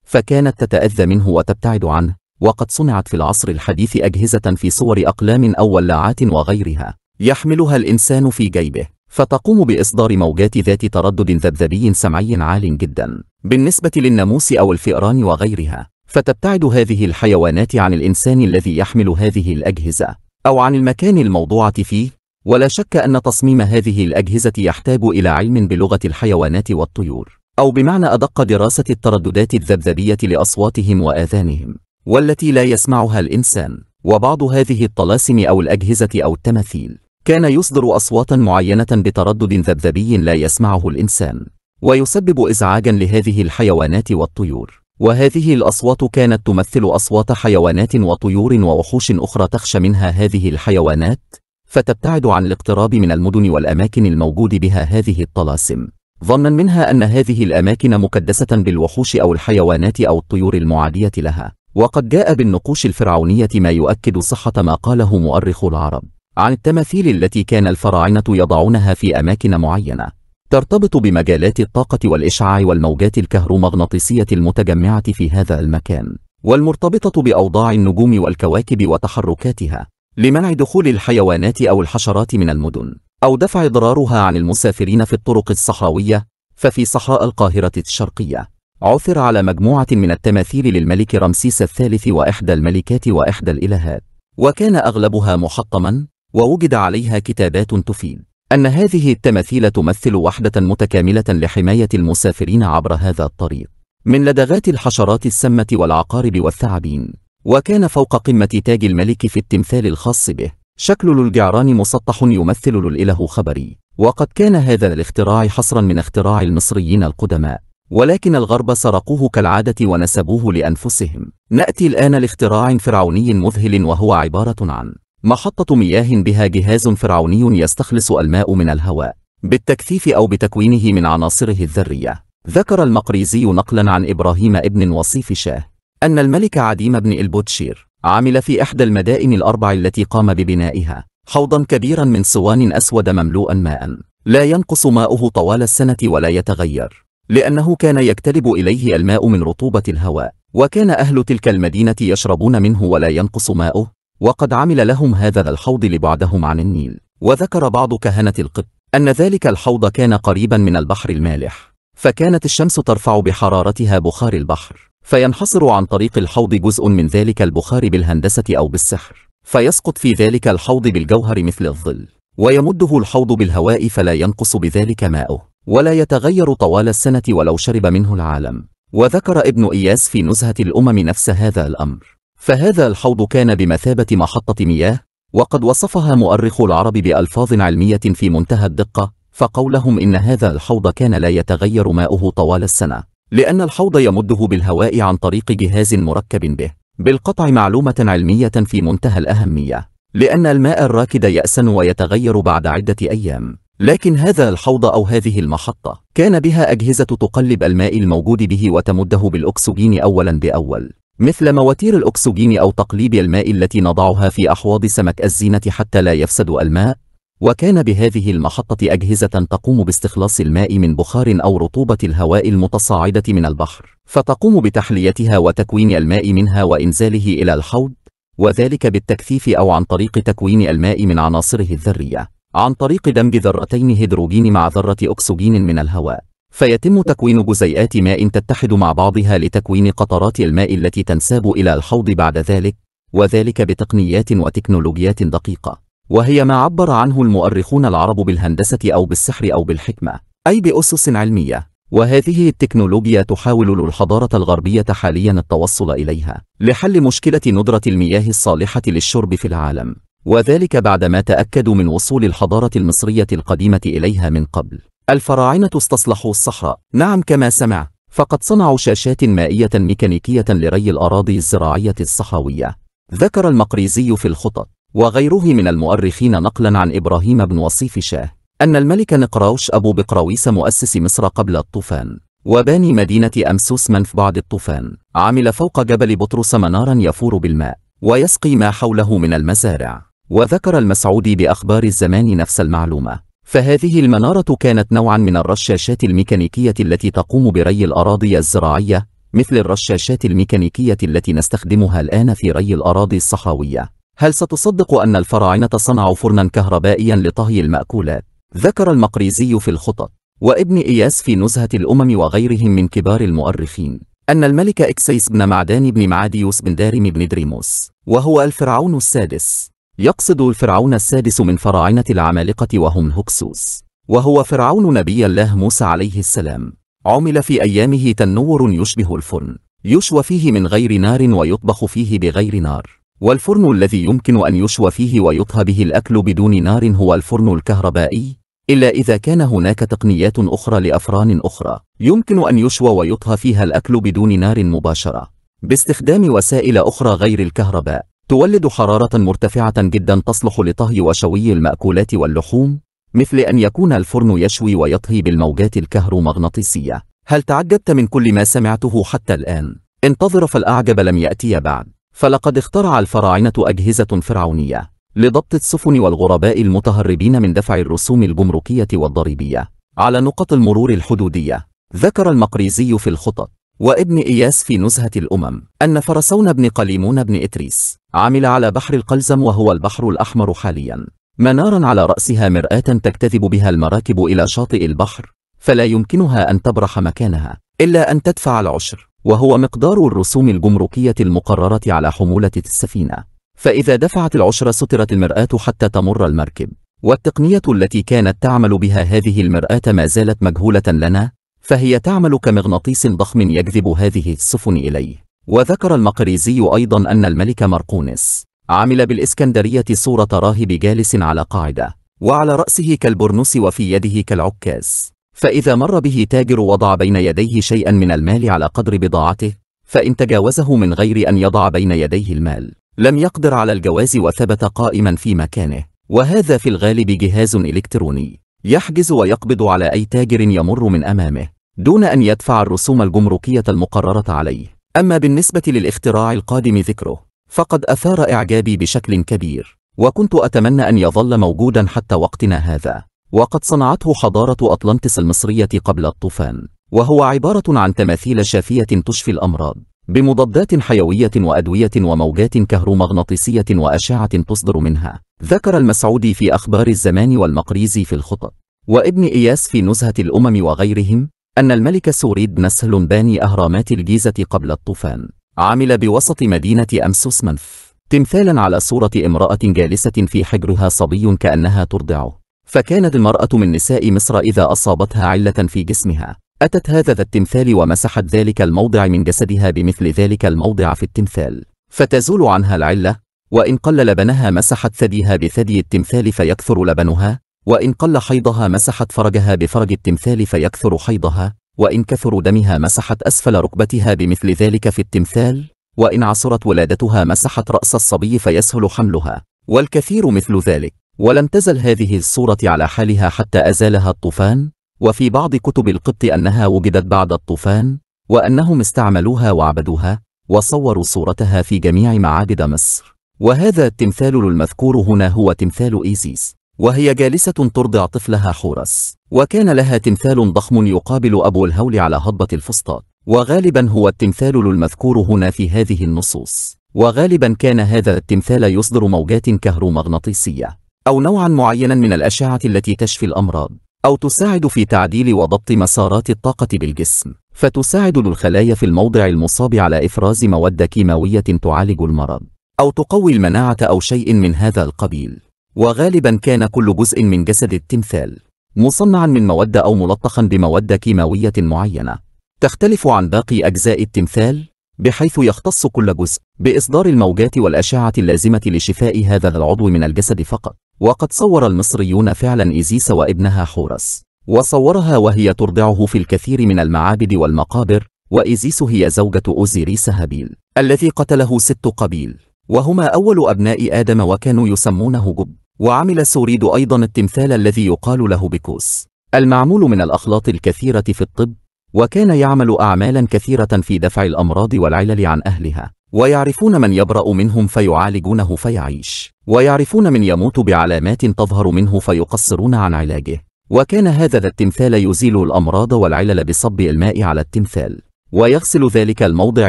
فكانت تتأذى منه وتبتعد عنه وقد صنعت في العصر الحديث أجهزة في صور أقلام أو ولاعات وغيرها يحملها الإنسان في جيبه فتقوم بإصدار موجات ذات تردد ذبذبي سمعي عال جدا بالنسبة للناموس أو الفئران وغيرها فتبتعد هذه الحيوانات عن الإنسان الذي يحمل هذه الأجهزة أو عن المكان الموضوعة فيه ولا شك أن تصميم هذه الأجهزة يحتاج إلى علم بلغة الحيوانات والطيور أو بمعنى أدق دراسة الترددات الذبذبية لأصواتهم وآذانهم والتي لا يسمعها الإنسان وبعض هذه الطلاسم أو الأجهزة أو التماثيل كان يصدر أصواتا معينة بتردد ذبذبي لا يسمعه الإنسان ويسبب إزعاجا لهذه الحيوانات والطيور وهذه الأصوات كانت تمثل أصوات حيوانات وطيور ووحوش أخرى تخشى منها هذه الحيوانات فتبتعد عن الاقتراب من المدن والأماكن الموجود بها هذه الطلاسم ظنا منها أن هذه الأماكن مكدسة بالوحوش أو الحيوانات أو الطيور المعادية لها وقد جاء بالنقوش الفرعونية ما يؤكد صحة ما قاله مؤرخ العرب عن التماثيل التي كان الفراعنة يضعونها في أماكن معينة ترتبط بمجالات الطاقة والإشعاع والموجات الكهرومغناطيسية المتجمعة في هذا المكان والمرتبطة بأوضاع النجوم والكواكب وتحركاتها لمنع دخول الحيوانات أو الحشرات من المدن أو دفع ضرارها عن المسافرين في الطرق الصحراوية ففي صحراء القاهرة الشرقية عثر على مجموعة من التماثيل للملك رمسيس الثالث وإحدى الملكات وإحدى الإلهات وكان أغلبها محطما ووجد عليها كتابات تفيد أن هذه التماثيل تمثل وحدة متكاملة لحماية المسافرين عبر هذا الطريق من لدغات الحشرات السمة والعقارب والثعابين وكان فوق قمة تاج الملك في التمثال الخاص به شكل الجعران مسطح يمثل الإله خبري وقد كان هذا الاختراع حصرا من اختراع المصريين القدماء ولكن الغرب سرقوه كالعادة ونسبوه لأنفسهم نأتي الآن لاختراع فرعوني مذهل وهو عبارة عن محطة مياه بها جهاز فرعوني يستخلص الماء من الهواء بالتكثيف أو بتكوينه من عناصره الذرية ذكر المقريزي نقلا عن إبراهيم ابن وصيف شاه أن الملك عديم بن البوتشير عمل في إحدى المدائن الأربع التي قام ببنائها حوضا كبيرا من صوان أسود مملوءا ماء لا ينقص ماؤه طوال السنة ولا يتغير لأنه كان يكتلب إليه الماء من رطوبة الهواء وكان أهل تلك المدينة يشربون منه ولا ينقص ماؤه وقد عمل لهم هذا الحوض لبعدهم عن النيل وذكر بعض كهنة القبط أن ذلك الحوض كان قريبا من البحر المالح فكانت الشمس ترفع بحرارتها بخار البحر فينحصر عن طريق الحوض جزء من ذلك البخار بالهندسة أو بالسحر فيسقط في ذلك الحوض بالجوهر مثل الظل ويمده الحوض بالهواء فلا ينقص بذلك ماؤه ولا يتغير طوال السنة ولو شرب منه العالم وذكر ابن إياس في نزهة الأمم نفس هذا الأمر فهذا الحوض كان بمثابة محطة مياه وقد وصفها مؤرخ العرب بألفاظ علمية في منتهى الدقة فقولهم إن هذا الحوض كان لا يتغير ماؤه طوال السنة لأن الحوض يمده بالهواء عن طريق جهاز مركب به بالقطع معلومة علمية في منتهى الأهمية لأن الماء الراكد يأسن ويتغير بعد عدة أيام لكن هذا الحوض أو هذه المحطة كان بها أجهزة تقلب الماء الموجود به وتمده بالأكسجين أولا بأول مثل مواتير الأكسجين أو تقليب الماء التي نضعها في أحواض سمك الزينة حتى لا يفسد الماء وكان بهذه المحطة أجهزة تقوم باستخلاص الماء من بخار أو رطوبة الهواء المتصاعدة من البحر فتقوم بتحليتها وتكوين الماء منها وإنزاله إلى الحوض وذلك بالتكثيف أو عن طريق تكوين الماء من عناصره الذرية عن طريق دمج ذرتين هيدروجين مع ذرة أكسجين من الهواء فيتم تكوين جزيئات ماء تتحد مع بعضها لتكوين قطرات الماء التي تنساب إلى الحوض بعد ذلك وذلك بتقنيات وتكنولوجيات دقيقة وهي ما عبر عنه المؤرخون العرب بالهندسة أو بالسحر أو بالحكمة أي بأسس علمية وهذه التكنولوجيا تحاول الحضارة الغربية حاليا التوصل إليها لحل مشكلة ندرة المياه الصالحة للشرب في العالم وذلك بعدما تأكدوا من وصول الحضارة المصرية القديمة إليها من قبل الفراعنة استصلحوا الصحراء نعم كما سمع فقد صنعوا شاشات مائية ميكانيكية لري الأراضي الزراعية الصحراوية ذكر المقريزي في الخطط وغيره من المؤرخين نقلا عن إبراهيم بن وصيف شاه أن الملك نقراوش أبو بقراويس مؤسس مصر قبل الطوفان وباني مدينة أمسوس منف بعد الطوفان عمل فوق جبل بطرس منارا يفور بالماء ويسقي ما حوله من المزارع وذكر المسعودي بأخبار الزمان نفس المعلومة فهذه المنارة كانت نوعا من الرشاشات الميكانيكية التي تقوم بري الأراضي الزراعية مثل الرشاشات الميكانيكية التي نستخدمها الآن في ري الأراضي الصحراوية هل ستصدق أن الفراعنة صنعوا فرنا كهربائيا لطهي المأكولات؟ ذكر المقريزي في الخطط وابن إياس في نزهة الأمم وغيرهم من كبار المؤرخين أن الملك إكسيس بن معدان بن معاديوس بن دارم بن دريموس وهو الفرعون السادس يقصد الفرعون السادس من فراعنة العمالقة وهم هكسوس وهو فرعون نبي الله موسى عليه السلام عمل في أيامه تنور يشبه الفرن يشوى فيه من غير نار ويطبخ فيه بغير نار والفرن الذي يمكن أن يشوى فيه ويطهى به الأكل بدون نار هو الفرن الكهربائي إلا إذا كان هناك تقنيات أخرى لأفران أخرى يمكن أن يشوى ويطهى فيها الأكل بدون نار مباشرة باستخدام وسائل أخرى غير الكهرباء تولد حرارة مرتفعة جدا تصلح لطهي وشوي المأكولات واللحوم مثل أن يكون الفرن يشوي ويطهي بالموجات الكهرومغناطيسية هل تعجبت من كل ما سمعته حتى الآن؟ انتظر فالأعجب لم يأتي بعد فلقد اخترع الفراعنة أجهزة فرعونية لضبط السفن والغرباء المتهربين من دفع الرسوم الجمركية والضريبية على نقط المرور الحدودية ذكر المقريزي في الخطط وابن إياس في نزهة الأمم أن فرسون بن قليمون بن إتريس عمل على بحر القلزم وهو البحر الأحمر حاليا منارا على رأسها مرآة تجتذب بها المراكب إلى شاطئ البحر فلا يمكنها أن تبرح مكانها إلا أن تدفع العشر وهو مقدار الرسوم الجمركية المقررة على حمولة السفينة فإذا دفعت العشر سترت المرآة حتى تمر المركب والتقنية التي كانت تعمل بها هذه المرآة ما زالت مجهولة لنا فهي تعمل كمغناطيس ضخم يجذب هذه السفن إليه وذكر المقريزي أيضا أن الملك مرقونس عمل بالإسكندرية صورة راهب جالس على قاعدة وعلى رأسه كالبرنوس وفي يده كالعكاز فإذا مر به تاجر وضع بين يديه شيئا من المال على قدر بضاعته فإن تجاوزه من غير أن يضع بين يديه المال لم يقدر على الجواز وثبت قائما في مكانه وهذا في الغالب جهاز إلكتروني يحجز ويقبض على أي تاجر يمر من أمامه دون أن يدفع الرسوم الجمركية المقررة عليه أما بالنسبة للاختراع القادم ذكره فقد أثار إعجابي بشكل كبير وكنت أتمنى أن يظل موجودا حتى وقتنا هذا وقد صنعته حضارة أطلانتس المصرية قبل الطوفان وهو عبارة عن تماثيل شافية تشفي الأمراض بمضادات حيوية وأدوية وموجات كهرومغناطيسية وأشعة تصدر منها ذكر المسعودي في أخبار الزمان والمقريزي في الخطط وابن إياس في نزهة الأمم وغيرهم أن الملك سوريد نسل باني أهرامات الجيزة قبل الطوفان عمل بوسط مدينة أمسوس منف تمثالا على صورة امرأة جالسة في حجرها صبي كأنها ترضعه فكانت المرأة من نساء مصر إذا أصابتها علة في جسمها أتت هذا ذا التمثال ومسحت ذلك الموضع من جسدها بمثل ذلك الموضع في التمثال فتزول عنها العلة وإن قل لبنها مسحت ثديها بثدي التمثال فيكثر لبنها وإن قل حيضها مسحت فرجها بفرج التمثال فيكثر حيضها وإن كثر دمها مسحت أسفل ركبتها بمثل ذلك في التمثال وإن عصرت ولادتها مسحت رأس الصبي فيسهل حملها والكثير مثل ذلك ولم تزل هذه الصورة على حالها حتى أزالها الطوفان وفي بعض كتب القبط أنها وجدت بعد الطوفان وأنهم استعملوها وعبدوها وصوروا صورتها في جميع معابد مصر وهذا التمثال المذكور هنا هو تمثال إيسيس وهي جالسة ترضع طفلها حورس وكان لها تمثال ضخم يقابل أبو الهول على هضبة الفسطاط وغالبا هو التمثال المذكور هنا في هذه النصوص وغالبا كان هذا التمثال يصدر موجات كهرومغناطيسية أو نوعا معينا من الأشعة التي تشفي الأمراض أو تساعد في تعديل وضبط مسارات الطاقة بالجسم فتساعد للخلايا في الموضع المصاب على إفراز مواد كيماوية تعالج المرض أو تقوي المناعة أو شيء من هذا القبيل وغالبا كان كل جزء من جسد التمثال مصنعا من مواد أو ملطخا بمواد كيماوية معينة تختلف عن باقي أجزاء التمثال بحيث يختص كل جزء بإصدار الموجات والأشعة اللازمة لشفاء هذا العضو من الجسد فقط وقد صور المصريون فعلا إيزيس وابنها حورس وصورها وهي ترضعه في الكثير من المعابد والمقابر وإيزيس هي زوجة أوزيريس هابيل الذي قتله ست قبيل وهما أول أبناء آدم وكانوا يسمونه جب وعمل سوريد أيضا التمثال الذي يقال له بكوس المعمول من الأخلاط الكثيرة في الطب وكان يعمل أعمالا كثيرة في دفع الأمراض والعلل عن أهلها ويعرفون من يبرأ منهم فيعالجونه فيعيش ويعرفون من يموت بعلامات تظهر منه فيقصرون عن علاجه وكان هذا ذا التمثال يزيل الأمراض والعلل بصب الماء على التمثال ويغسل ذلك الموضع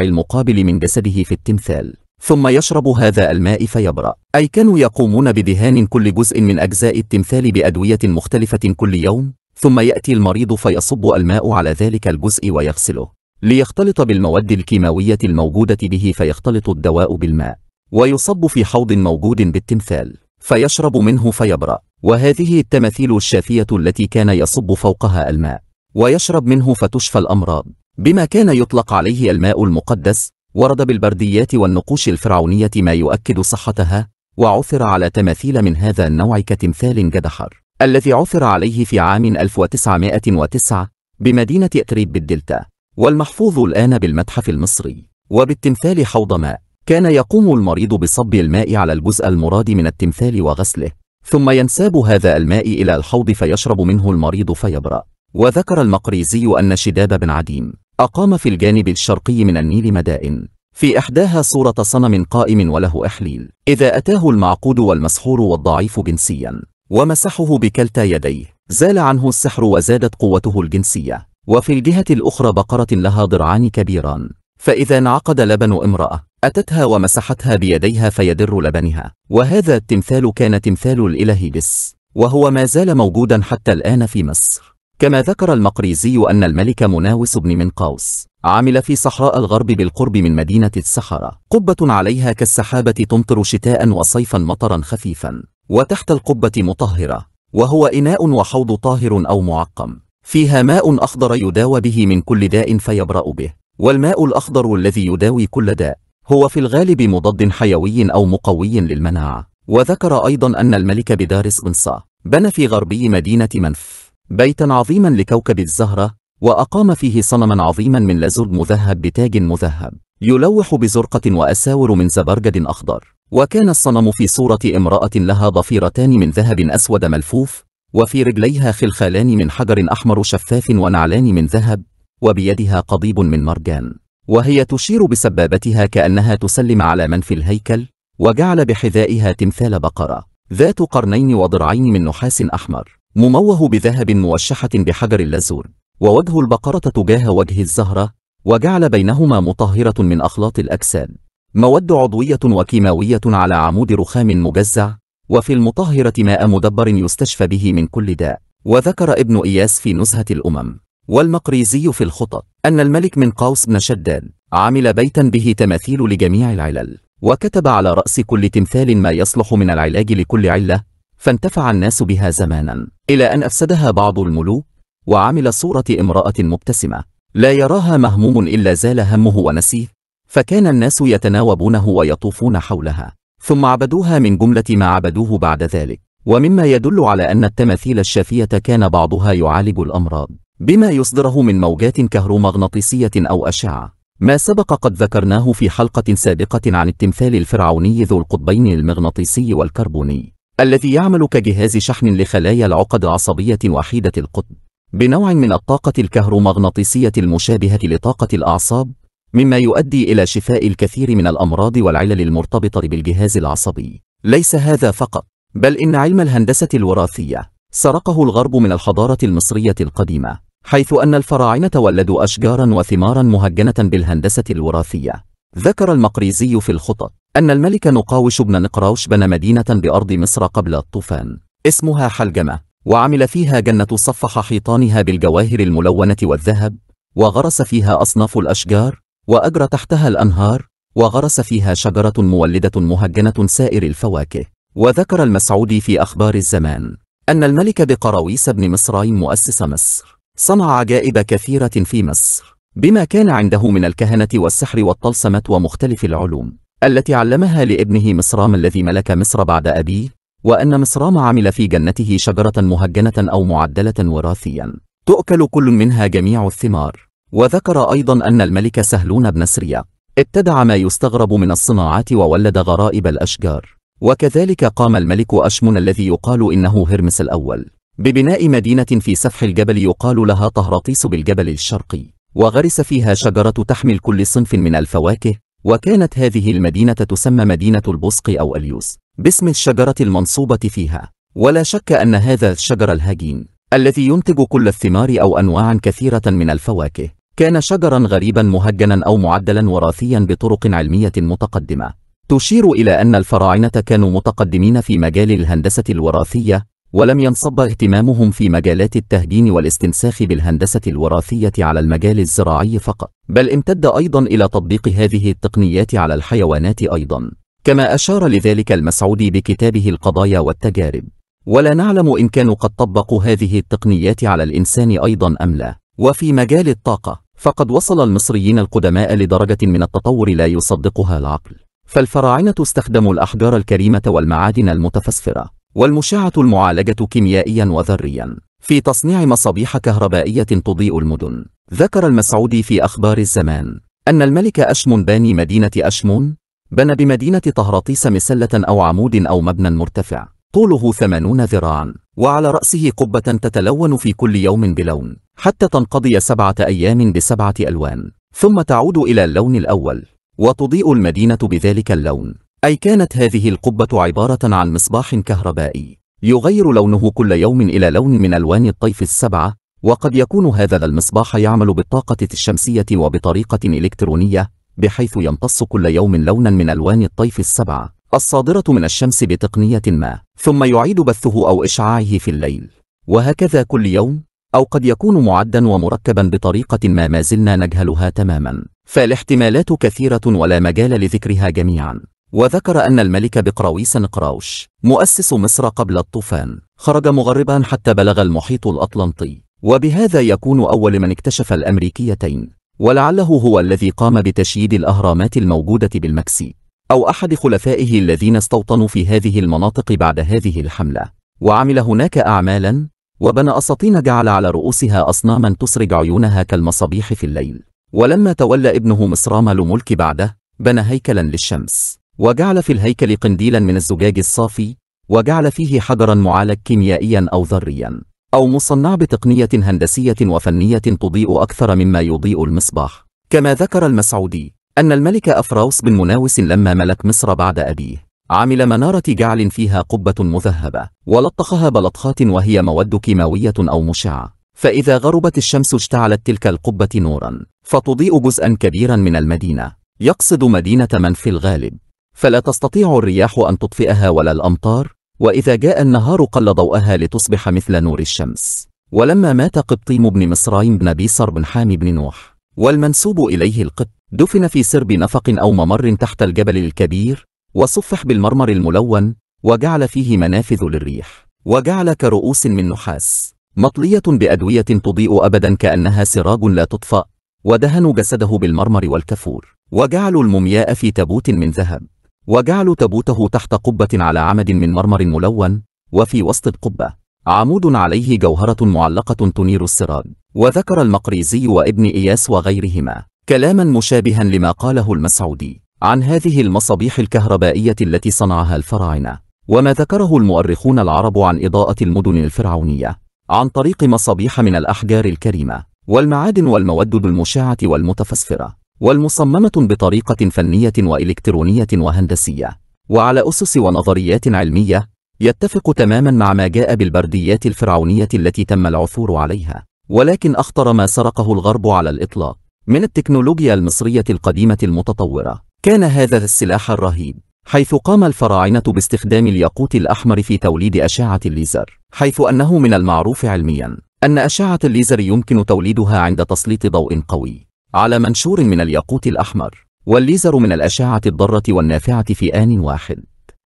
المقابل من جسده في التمثال ثم يشرب هذا الماء فيبرأ أي كانوا يقومون بدهان كل جزء من أجزاء التمثال بأدوية مختلفة كل يوم ثم يأتي المريض فيصب الماء على ذلك الجزء ويغسله ليختلط بالمواد الكيماوية الموجودة به فيختلط الدواء بالماء ويصب في حوض موجود بالتمثال فيشرب منه فيبرأ وهذه التماثيل الشافية التي كان يصب فوقها الماء ويشرب منه فتشفى الأمراض بما كان يطلق عليه الماء المقدس ورد بالبرديات والنقوش الفرعونية ما يؤكد صحتها وعثر على تماثيل من هذا النوع كتمثال جدحر الذي عثر عليه في عام 1909 بمدينة أتريب بالدلتا والمحفوظ الآن بالمتحف المصري وبالتمثال حوض ماء كان يقوم المريض بصب الماء على الجزء المراد من التمثال وغسله ثم ينساب هذا الماء إلى الحوض فيشرب منه المريض فيبرأ وذكر المقريزي أن شداب بن عديم أقام في الجانب الشرقي من النيل مدائن في إحداها صورة صنم قائم وله أحليل إذا أتاه المعقود والمسحور والضعيف جنسيا ومسحه بكلتا يديه زال عنه السحر وزادت قوته الجنسية وفي الجهة الأخرى بقرة لها ضرعان كبيران فإذا انعقد لبن امرأة أتتها ومسحتها بيديها فيدر لبنها وهذا التمثال كان تمثال الإله بس وهو ما زال موجودا حتى الآن في مصر كما ذكر المقريزي أن الملك مناوس بن منقوس عمل في صحراء الغرب بالقرب من مدينة السحرة قبة عليها كالسحابة تمطر شتاء وصيفا مطرا خفيفا وتحت القبة مطهرة وهو إناء وحوض طاهر أو معقم فيها ماء أخضر يداوى به من كل داء فيبرأ به والماء الأخضر الذي يداوي كل داء هو في الغالب مضاد حيوي أو مقوي للمناعة وذكر أيضا أن الملك بدارس بنصا بنى في غربي مدينة منف بيتا عظيما لكوكب الزهرة وأقام فيه صنما عظيما من لزود مذهب بتاج مذهب يلوح بزرقة وأساور من زبرجد أخضر وكان الصنم في صورة امرأة لها ضفيرتان من ذهب أسود ملفوف وفي رجليها خلخالان من حجر أحمر شفاف ونعلان من ذهب وبيدها قضيب من مرجان وهي تشير بسبابتها كأنها تسلم على من في الهيكل وجعل بحذائها تمثال بقرة ذات قرنين وضرعين من نحاس أحمر مموه بذهب موشحة بحجر اللزور ووجه البقرة تجاه وجه الزهرة وجعل بينهما مطهرة من أخلاط الأجساد مواد عضوية وكيماوية على عمود رخام مجزع وفي المطهرة ماء مدبر يستشفى به من كل داء وذكر ابن إياس في نزهة الأمم والمقريزي في الخطط أن الملك من قوس بن شداد عمل بيتا به تماثيل لجميع العلل وكتب على رأس كل تمثال ما يصلح من العلاج لكل علة فانتفع الناس بها زمانا إلى أن أفسدها بعض الملوك وعمل صورة امرأة مبتسمة لا يراها مهموم إلا زال همه ونسيه فكان الناس يتناوبونه ويطوفون حولها ثم عبدوها من جملة ما عبدوه بعد ذلك ومما يدل على أن التماثيل الشافية كان بعضها يعالج الأمراض بما يصدره من موجات كهرومغناطيسية أو أشعة ما سبق قد ذكرناه في حلقة سابقة عن التمثال الفرعوني ذو القطبين المغناطيسي والكربوني الذي يعمل كجهاز شحن لخلايا العقد العصبية وحيدة القطب بنوع من الطاقة الكهرومغناطيسية المشابهة لطاقة الأعصاب مما يؤدي إلى شفاء الكثير من الأمراض والعلل المرتبطة بالجهاز العصبي ليس هذا فقط بل إن علم الهندسة الوراثية سرقه الغرب من الحضارة المصرية القديمة حيث أن الفراعنة ولدوا أشجارا وثمارا مهجنة بالهندسة الوراثية ذكر المقريزي في الخطط أن الملك نقاوش بن نقراوش بنى مدينة بأرض مصر قبل الطوفان اسمها حلجمة وعمل فيها جنة صفح حيطانها بالجواهر الملونة والذهب وغرس فيها أصناف الأشجار وأجرى تحتها الأنهار وغرس فيها شجرة مولدة مهجنة سائر الفواكه وذكر المسعودي في أخبار الزمان أن الملك بقراويس بن مصرين مؤسس مصر صنع عجائب كثيرة في مصر بما كان عنده من الكهنة والسحر والطلسمة ومختلف العلوم التي علمها لابنه مصرام الذي ملك مصر بعد أبيه وأن مصرام عمل في جنته شجرة مهجنة أو معدلة وراثيا تؤكل كل منها جميع الثمار وذكر أيضا أن الملك سهلون بن سريا ابتدع ما يستغرب من الصناعات وولد غرائب الأشجار وكذلك قام الملك أشمن الذي يقال إنه هرمس الأول ببناء مدينة في سفح الجبل يقال لها طهرطيس بالجبل الشرقي وغرس فيها شجرة تحمل كل صنف من الفواكه وكانت هذه المدينة تسمى مدينة البسق أو أليوس باسم الشجرة المنصوبة فيها ولا شك أن هذا الشجر الهجين الذي ينتج كل الثمار أو أنواعا كثيرة من الفواكه كان شجرا غريبا مهجنا أو معدلا وراثيا بطرق علمية متقدمة تشير إلى أن الفراعنة كانوا متقدمين في مجال الهندسة الوراثية ولم ينصب اهتمامهم في مجالات التهجين والاستنساخ بالهندسة الوراثية على المجال الزراعي فقط بل امتد أيضا إلى تطبيق هذه التقنيات على الحيوانات أيضا كما أشار لذلك المسعودي بكتابه القضايا والتجارب ولا نعلم إن كانوا قد طبقوا هذه التقنيات على الإنسان أيضا أم لا وفي مجال الطاقة فقد وصل المصريين القدماء لدرجة من التطور لا يصدقها العقل فالفراعنة استخدموا الأحجار الكريمة والمعادن المتفسفرة والمشعة المعالجة كيميائيا وذريا في تصنيع مصابيح كهربائية تضيء المدن ذكر المسعودي في أخبار الزمان أن الملك أشمون باني مدينة أشمون بنى بمدينة طهرطيس مسلة أو عمود أو مبنى مرتفع طوله ثمانون ذراعا وعلى رأسه قبة تتلون في كل يوم بلون حتى تنقضي سبعة أيام بسبعة ألوان ثم تعود إلى اللون الأول وتضيء المدينة بذلك اللون أي كانت هذه القبة عبارة عن مصباح كهربائي يغير لونه كل يوم إلى لون من ألوان الطيف السبعة وقد يكون هذا المصباح يعمل بالطاقة الشمسية وبطريقة إلكترونية بحيث يمتص كل يوم لونا من ألوان الطيف السبعة الصادرة من الشمس بتقنية ما ثم يعيد بثه أو إشعاعه في الليل وهكذا كل يوم أو قد يكون معدا ومركبا بطريقة ما ما زلنا نجهلها تماما فالاحتمالات كثيرة ولا مجال لذكرها جميعا وذكر أن الملك بقراويس نقراوش مؤسس مصر قبل الطوفان خرج مغربا حتى بلغ المحيط الأطلنطي وبهذا يكون أول من اكتشف الأمريكيتين ولعله هو الذي قام بتشييد الأهرامات الموجودة بالمكسيك أو أحد خلفائه الذين استوطنوا في هذه المناطق بعد هذه الحملة وعمل هناك أعمالا وبنى أساطين جعل على رؤوسها أصناما تسرج عيونها كالمصابيح في الليل ولما تولى ابنه مصرام لملك بعده بنى هيكلا للشمس وجعل في الهيكل قنديلا من الزجاج الصافي وجعل فيه حجرا معالج كيميائيا أو ذريا أو مصنع بتقنية هندسية وفنية تضيء أكثر مما يضيء المصباح كما ذكر المسعودي أن الملك أفراوس بن مناوس لما ملك مصر بعد أبيه عمل منارة جعل فيها قبة مذهبة ولطخها بلطخات وهي مواد كيماوية أو مشعة فإذا غربت الشمس اشتعلت تلك القبة نورا فتضيء جزءا كبيرا من المدينة يقصد مدينة من في الغالب فلا تستطيع الرياح أن تطفئها ولا الأمطار وإذا جاء النهار قل ضوءها لتصبح مثل نور الشمس ولما مات قبطيم بن مصرايم بن بيصر بن حام بن نوح والمنسوب إليه القبط دفن في سرب نفق أو ممر تحت الجبل الكبير وصفح بالمرمر الملون وجعل فيه منافذ للريح وجعل كرؤوس من نحاس مطلية بأدوية تضيء أبدا كأنها سراج لا تطفأ ودهنوا جسده بالمرمر والكفور وجعلوا المومياء في تابوت من ذهب وجعلوا تابوته تحت قبة على عمد من مرمر ملون وفي وسط القبة عمود عليه جوهرة معلقة تنير السراج وذكر المقريزي وابن إياس وغيرهما كلاما مشابها لما قاله المسعودي عن هذه المصابيح الكهربائية التي صنعها الفراعنة وما ذكره المؤرخون العرب عن إضاءة المدن الفرعونية عن طريق مصابيح من الأحجار الكريمة والمعادن والمودد المشعة والمتفسفرة والمصممة بطريقة فنية وإلكترونية وهندسية وعلى أسس ونظريات علمية يتفق تماما مع ما جاء بالبرديات الفرعونية التي تم العثور عليها ولكن أخطر ما سرقه الغرب على الإطلاق من التكنولوجيا المصرية القديمة المتطورة كان هذا السلاح الرهيب حيث قام الفراعنة باستخدام الياقوت الأحمر في توليد أشعة الليزر حيث أنه من المعروف علميا أن أشعة الليزر يمكن توليدها عند تسليط ضوء قوي على منشور من الياقوت الأحمر والليزر من الأشعة الضارة والنافعة في آن واحد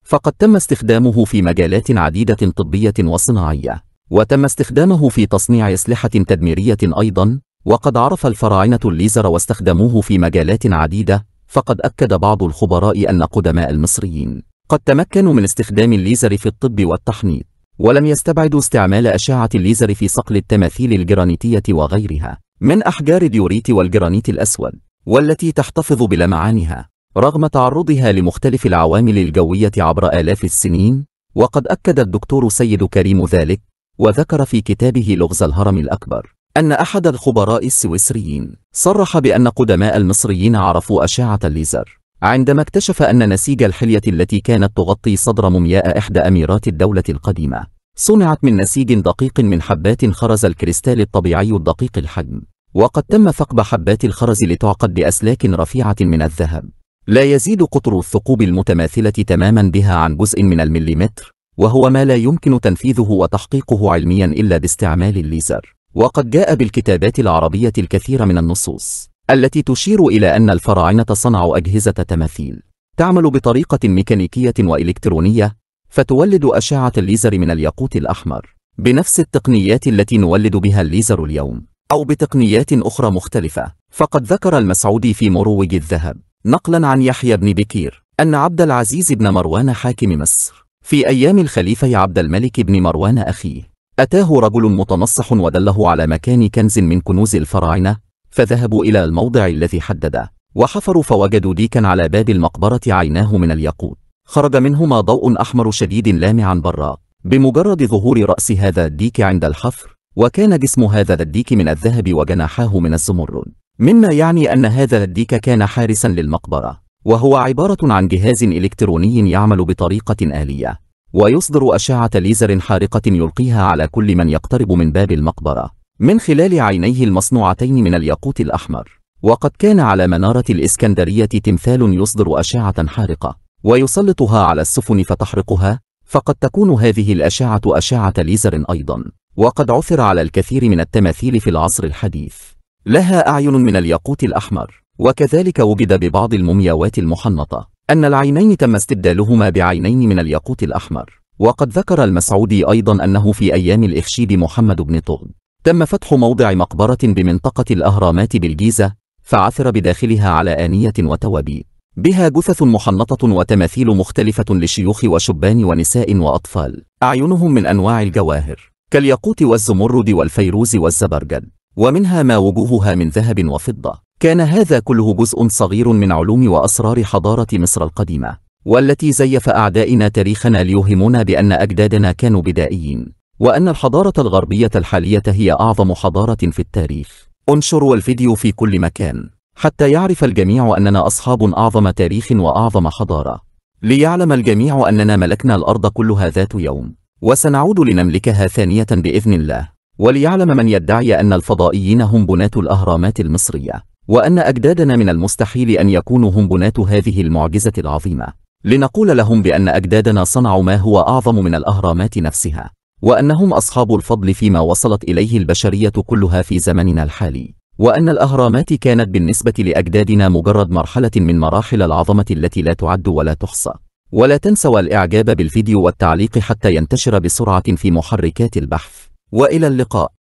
فقد تم استخدامه في مجالات عديدة طبية وصناعية وتم استخدامه في تصنيع أسلحة تدميرية أيضا وقد عرف الفراعنة الليزر واستخدموه في مجالات عديدة فقد أكد بعض الخبراء أن قدماء المصريين قد تمكنوا من استخدام الليزر في الطب والتحنيط ولم يستبعدوا استعمال أشعة الليزر في صقل التماثيل الجرانيتية وغيرها من أحجار ديوريت والجرانيت الأسود والتي تحتفظ بلمعانها رغم تعرضها لمختلف العوامل الجوية عبر آلاف السنين وقد أكد الدكتور سيد كريم ذلك وذكر في كتابه لغز الهرم الأكبر أن أحد الخبراء السويسريين صرح بأن قدماء المصريين عرفوا أشعة الليزر عندما اكتشف أن نسيج الحلية التي كانت تغطي صدر مومياء إحدى أميرات الدولة القديمة صنعت من نسيج دقيق من حبات خرز الكريستال الطبيعي الدقيق الحجم وقد تم ثقب حبات الخرز لتعقد بأسلاك رفيعة من الذهب لا يزيد قطر الثقوب المتماثلة تماما بها عن جزء من المليمتر وهو ما لا يمكن تنفيذه وتحقيقه علميا إلا باستعمال الليزر وقد جاء بالكتابات العربية الكثير من النصوص التي تشير إلى أن الفراعنة صنعوا أجهزة تماثيل تعمل بطريقة ميكانيكية وإلكترونية فتولد أشعة الليزر من الياقوت الأحمر بنفس التقنيات التي نولد بها الليزر اليوم أو بتقنيات أخرى مختلفة فقد ذكر المسعودي في مروج الذهب نقلا عن يحيى بن بكير أن عبد العزيز بن مروان حاكم مصر في أيام الخليفة عبد الملك بن مروان أخيه أتاه رجل متنصح ودله على مكان كنز من كنوز الفراعنة فذهبوا إلى الموضع الذي حدده وحفروا فوجدوا ديكا على باب المقبرة عيناه من الياقوت خرج منهما ضوء أحمر شديد لامعا براق بمجرد ظهور رأس هذا الديك عند الحفر وكان جسم هذا الديك من الذهب وجناحاه من الزمرد مما يعني أن هذا الديك كان حارسا للمقبرة وهو عبارة عن جهاز إلكتروني يعمل بطريقة آلية ويصدر أشعة ليزر حارقة يلقيها على كل من يقترب من باب المقبرة من خلال عينيه المصنوعتين من الياقوت الأحمر وقد كان على منارة الإسكندرية تمثال يصدر أشعة حارقة ويسلطها على السفن فتحرقها فقد تكون هذه الأشعة أشعة ليزر أيضا وقد عثر على الكثير من التماثيل في العصر الحديث لها أعين من الياقوت الأحمر وكذلك وجد ببعض المومياوات المحنطة أن العينين تم استبدالهما بعينين من الياقوت الأحمر وقد ذكر المسعودي أيضا أنه في أيام الإخشيد محمد بن طغد تم فتح موضع مقبرة بمنطقة الأهرامات بالجيزة فعثر بداخلها على آنية وتوابيت بها جثث محنطة وتماثيل مختلفة لشيوخ وشبان ونساء وأطفال أعينهم من أنواع الجواهر كالياقوت والزمرد والفيروز والزبرجد ومنها ما وجوهها من ذهب وفضة كان هذا كله جزء صغير من علوم وأسرار حضارة مصر القديمة والتي زيف أعدائنا تاريخنا ليوهمونا بأن أجدادنا كانوا بدائيين وأن الحضارة الغربية الحالية هي أعظم حضارة في التاريخ انشروا الفيديو في كل مكان حتى يعرف الجميع أننا أصحاب أعظم تاريخ وأعظم حضارة ليعلم الجميع أننا ملكنا الأرض كلها ذات يوم وسنعود لنملكها ثانية بإذن الله وليعلم من يدعي أن الفضائيين هم بناة الأهرامات المصرية وأن أجدادنا من المستحيل أن يكونوا هم بناة هذه المعجزة العظيمة لنقول لهم بأن أجدادنا صنعوا ما هو أعظم من الأهرامات نفسها وأنهم أصحاب الفضل فيما وصلت إليه البشرية كلها في زمننا الحالي وأن الأهرامات كانت بالنسبة لأجدادنا مجرد مرحلة من مراحل العظمة التي لا تعد ولا تحصى ولا تنسوا الإعجاب بالفيديو والتعليق حتى ينتشر بسرعة في محركات البحث وإلى اللقاء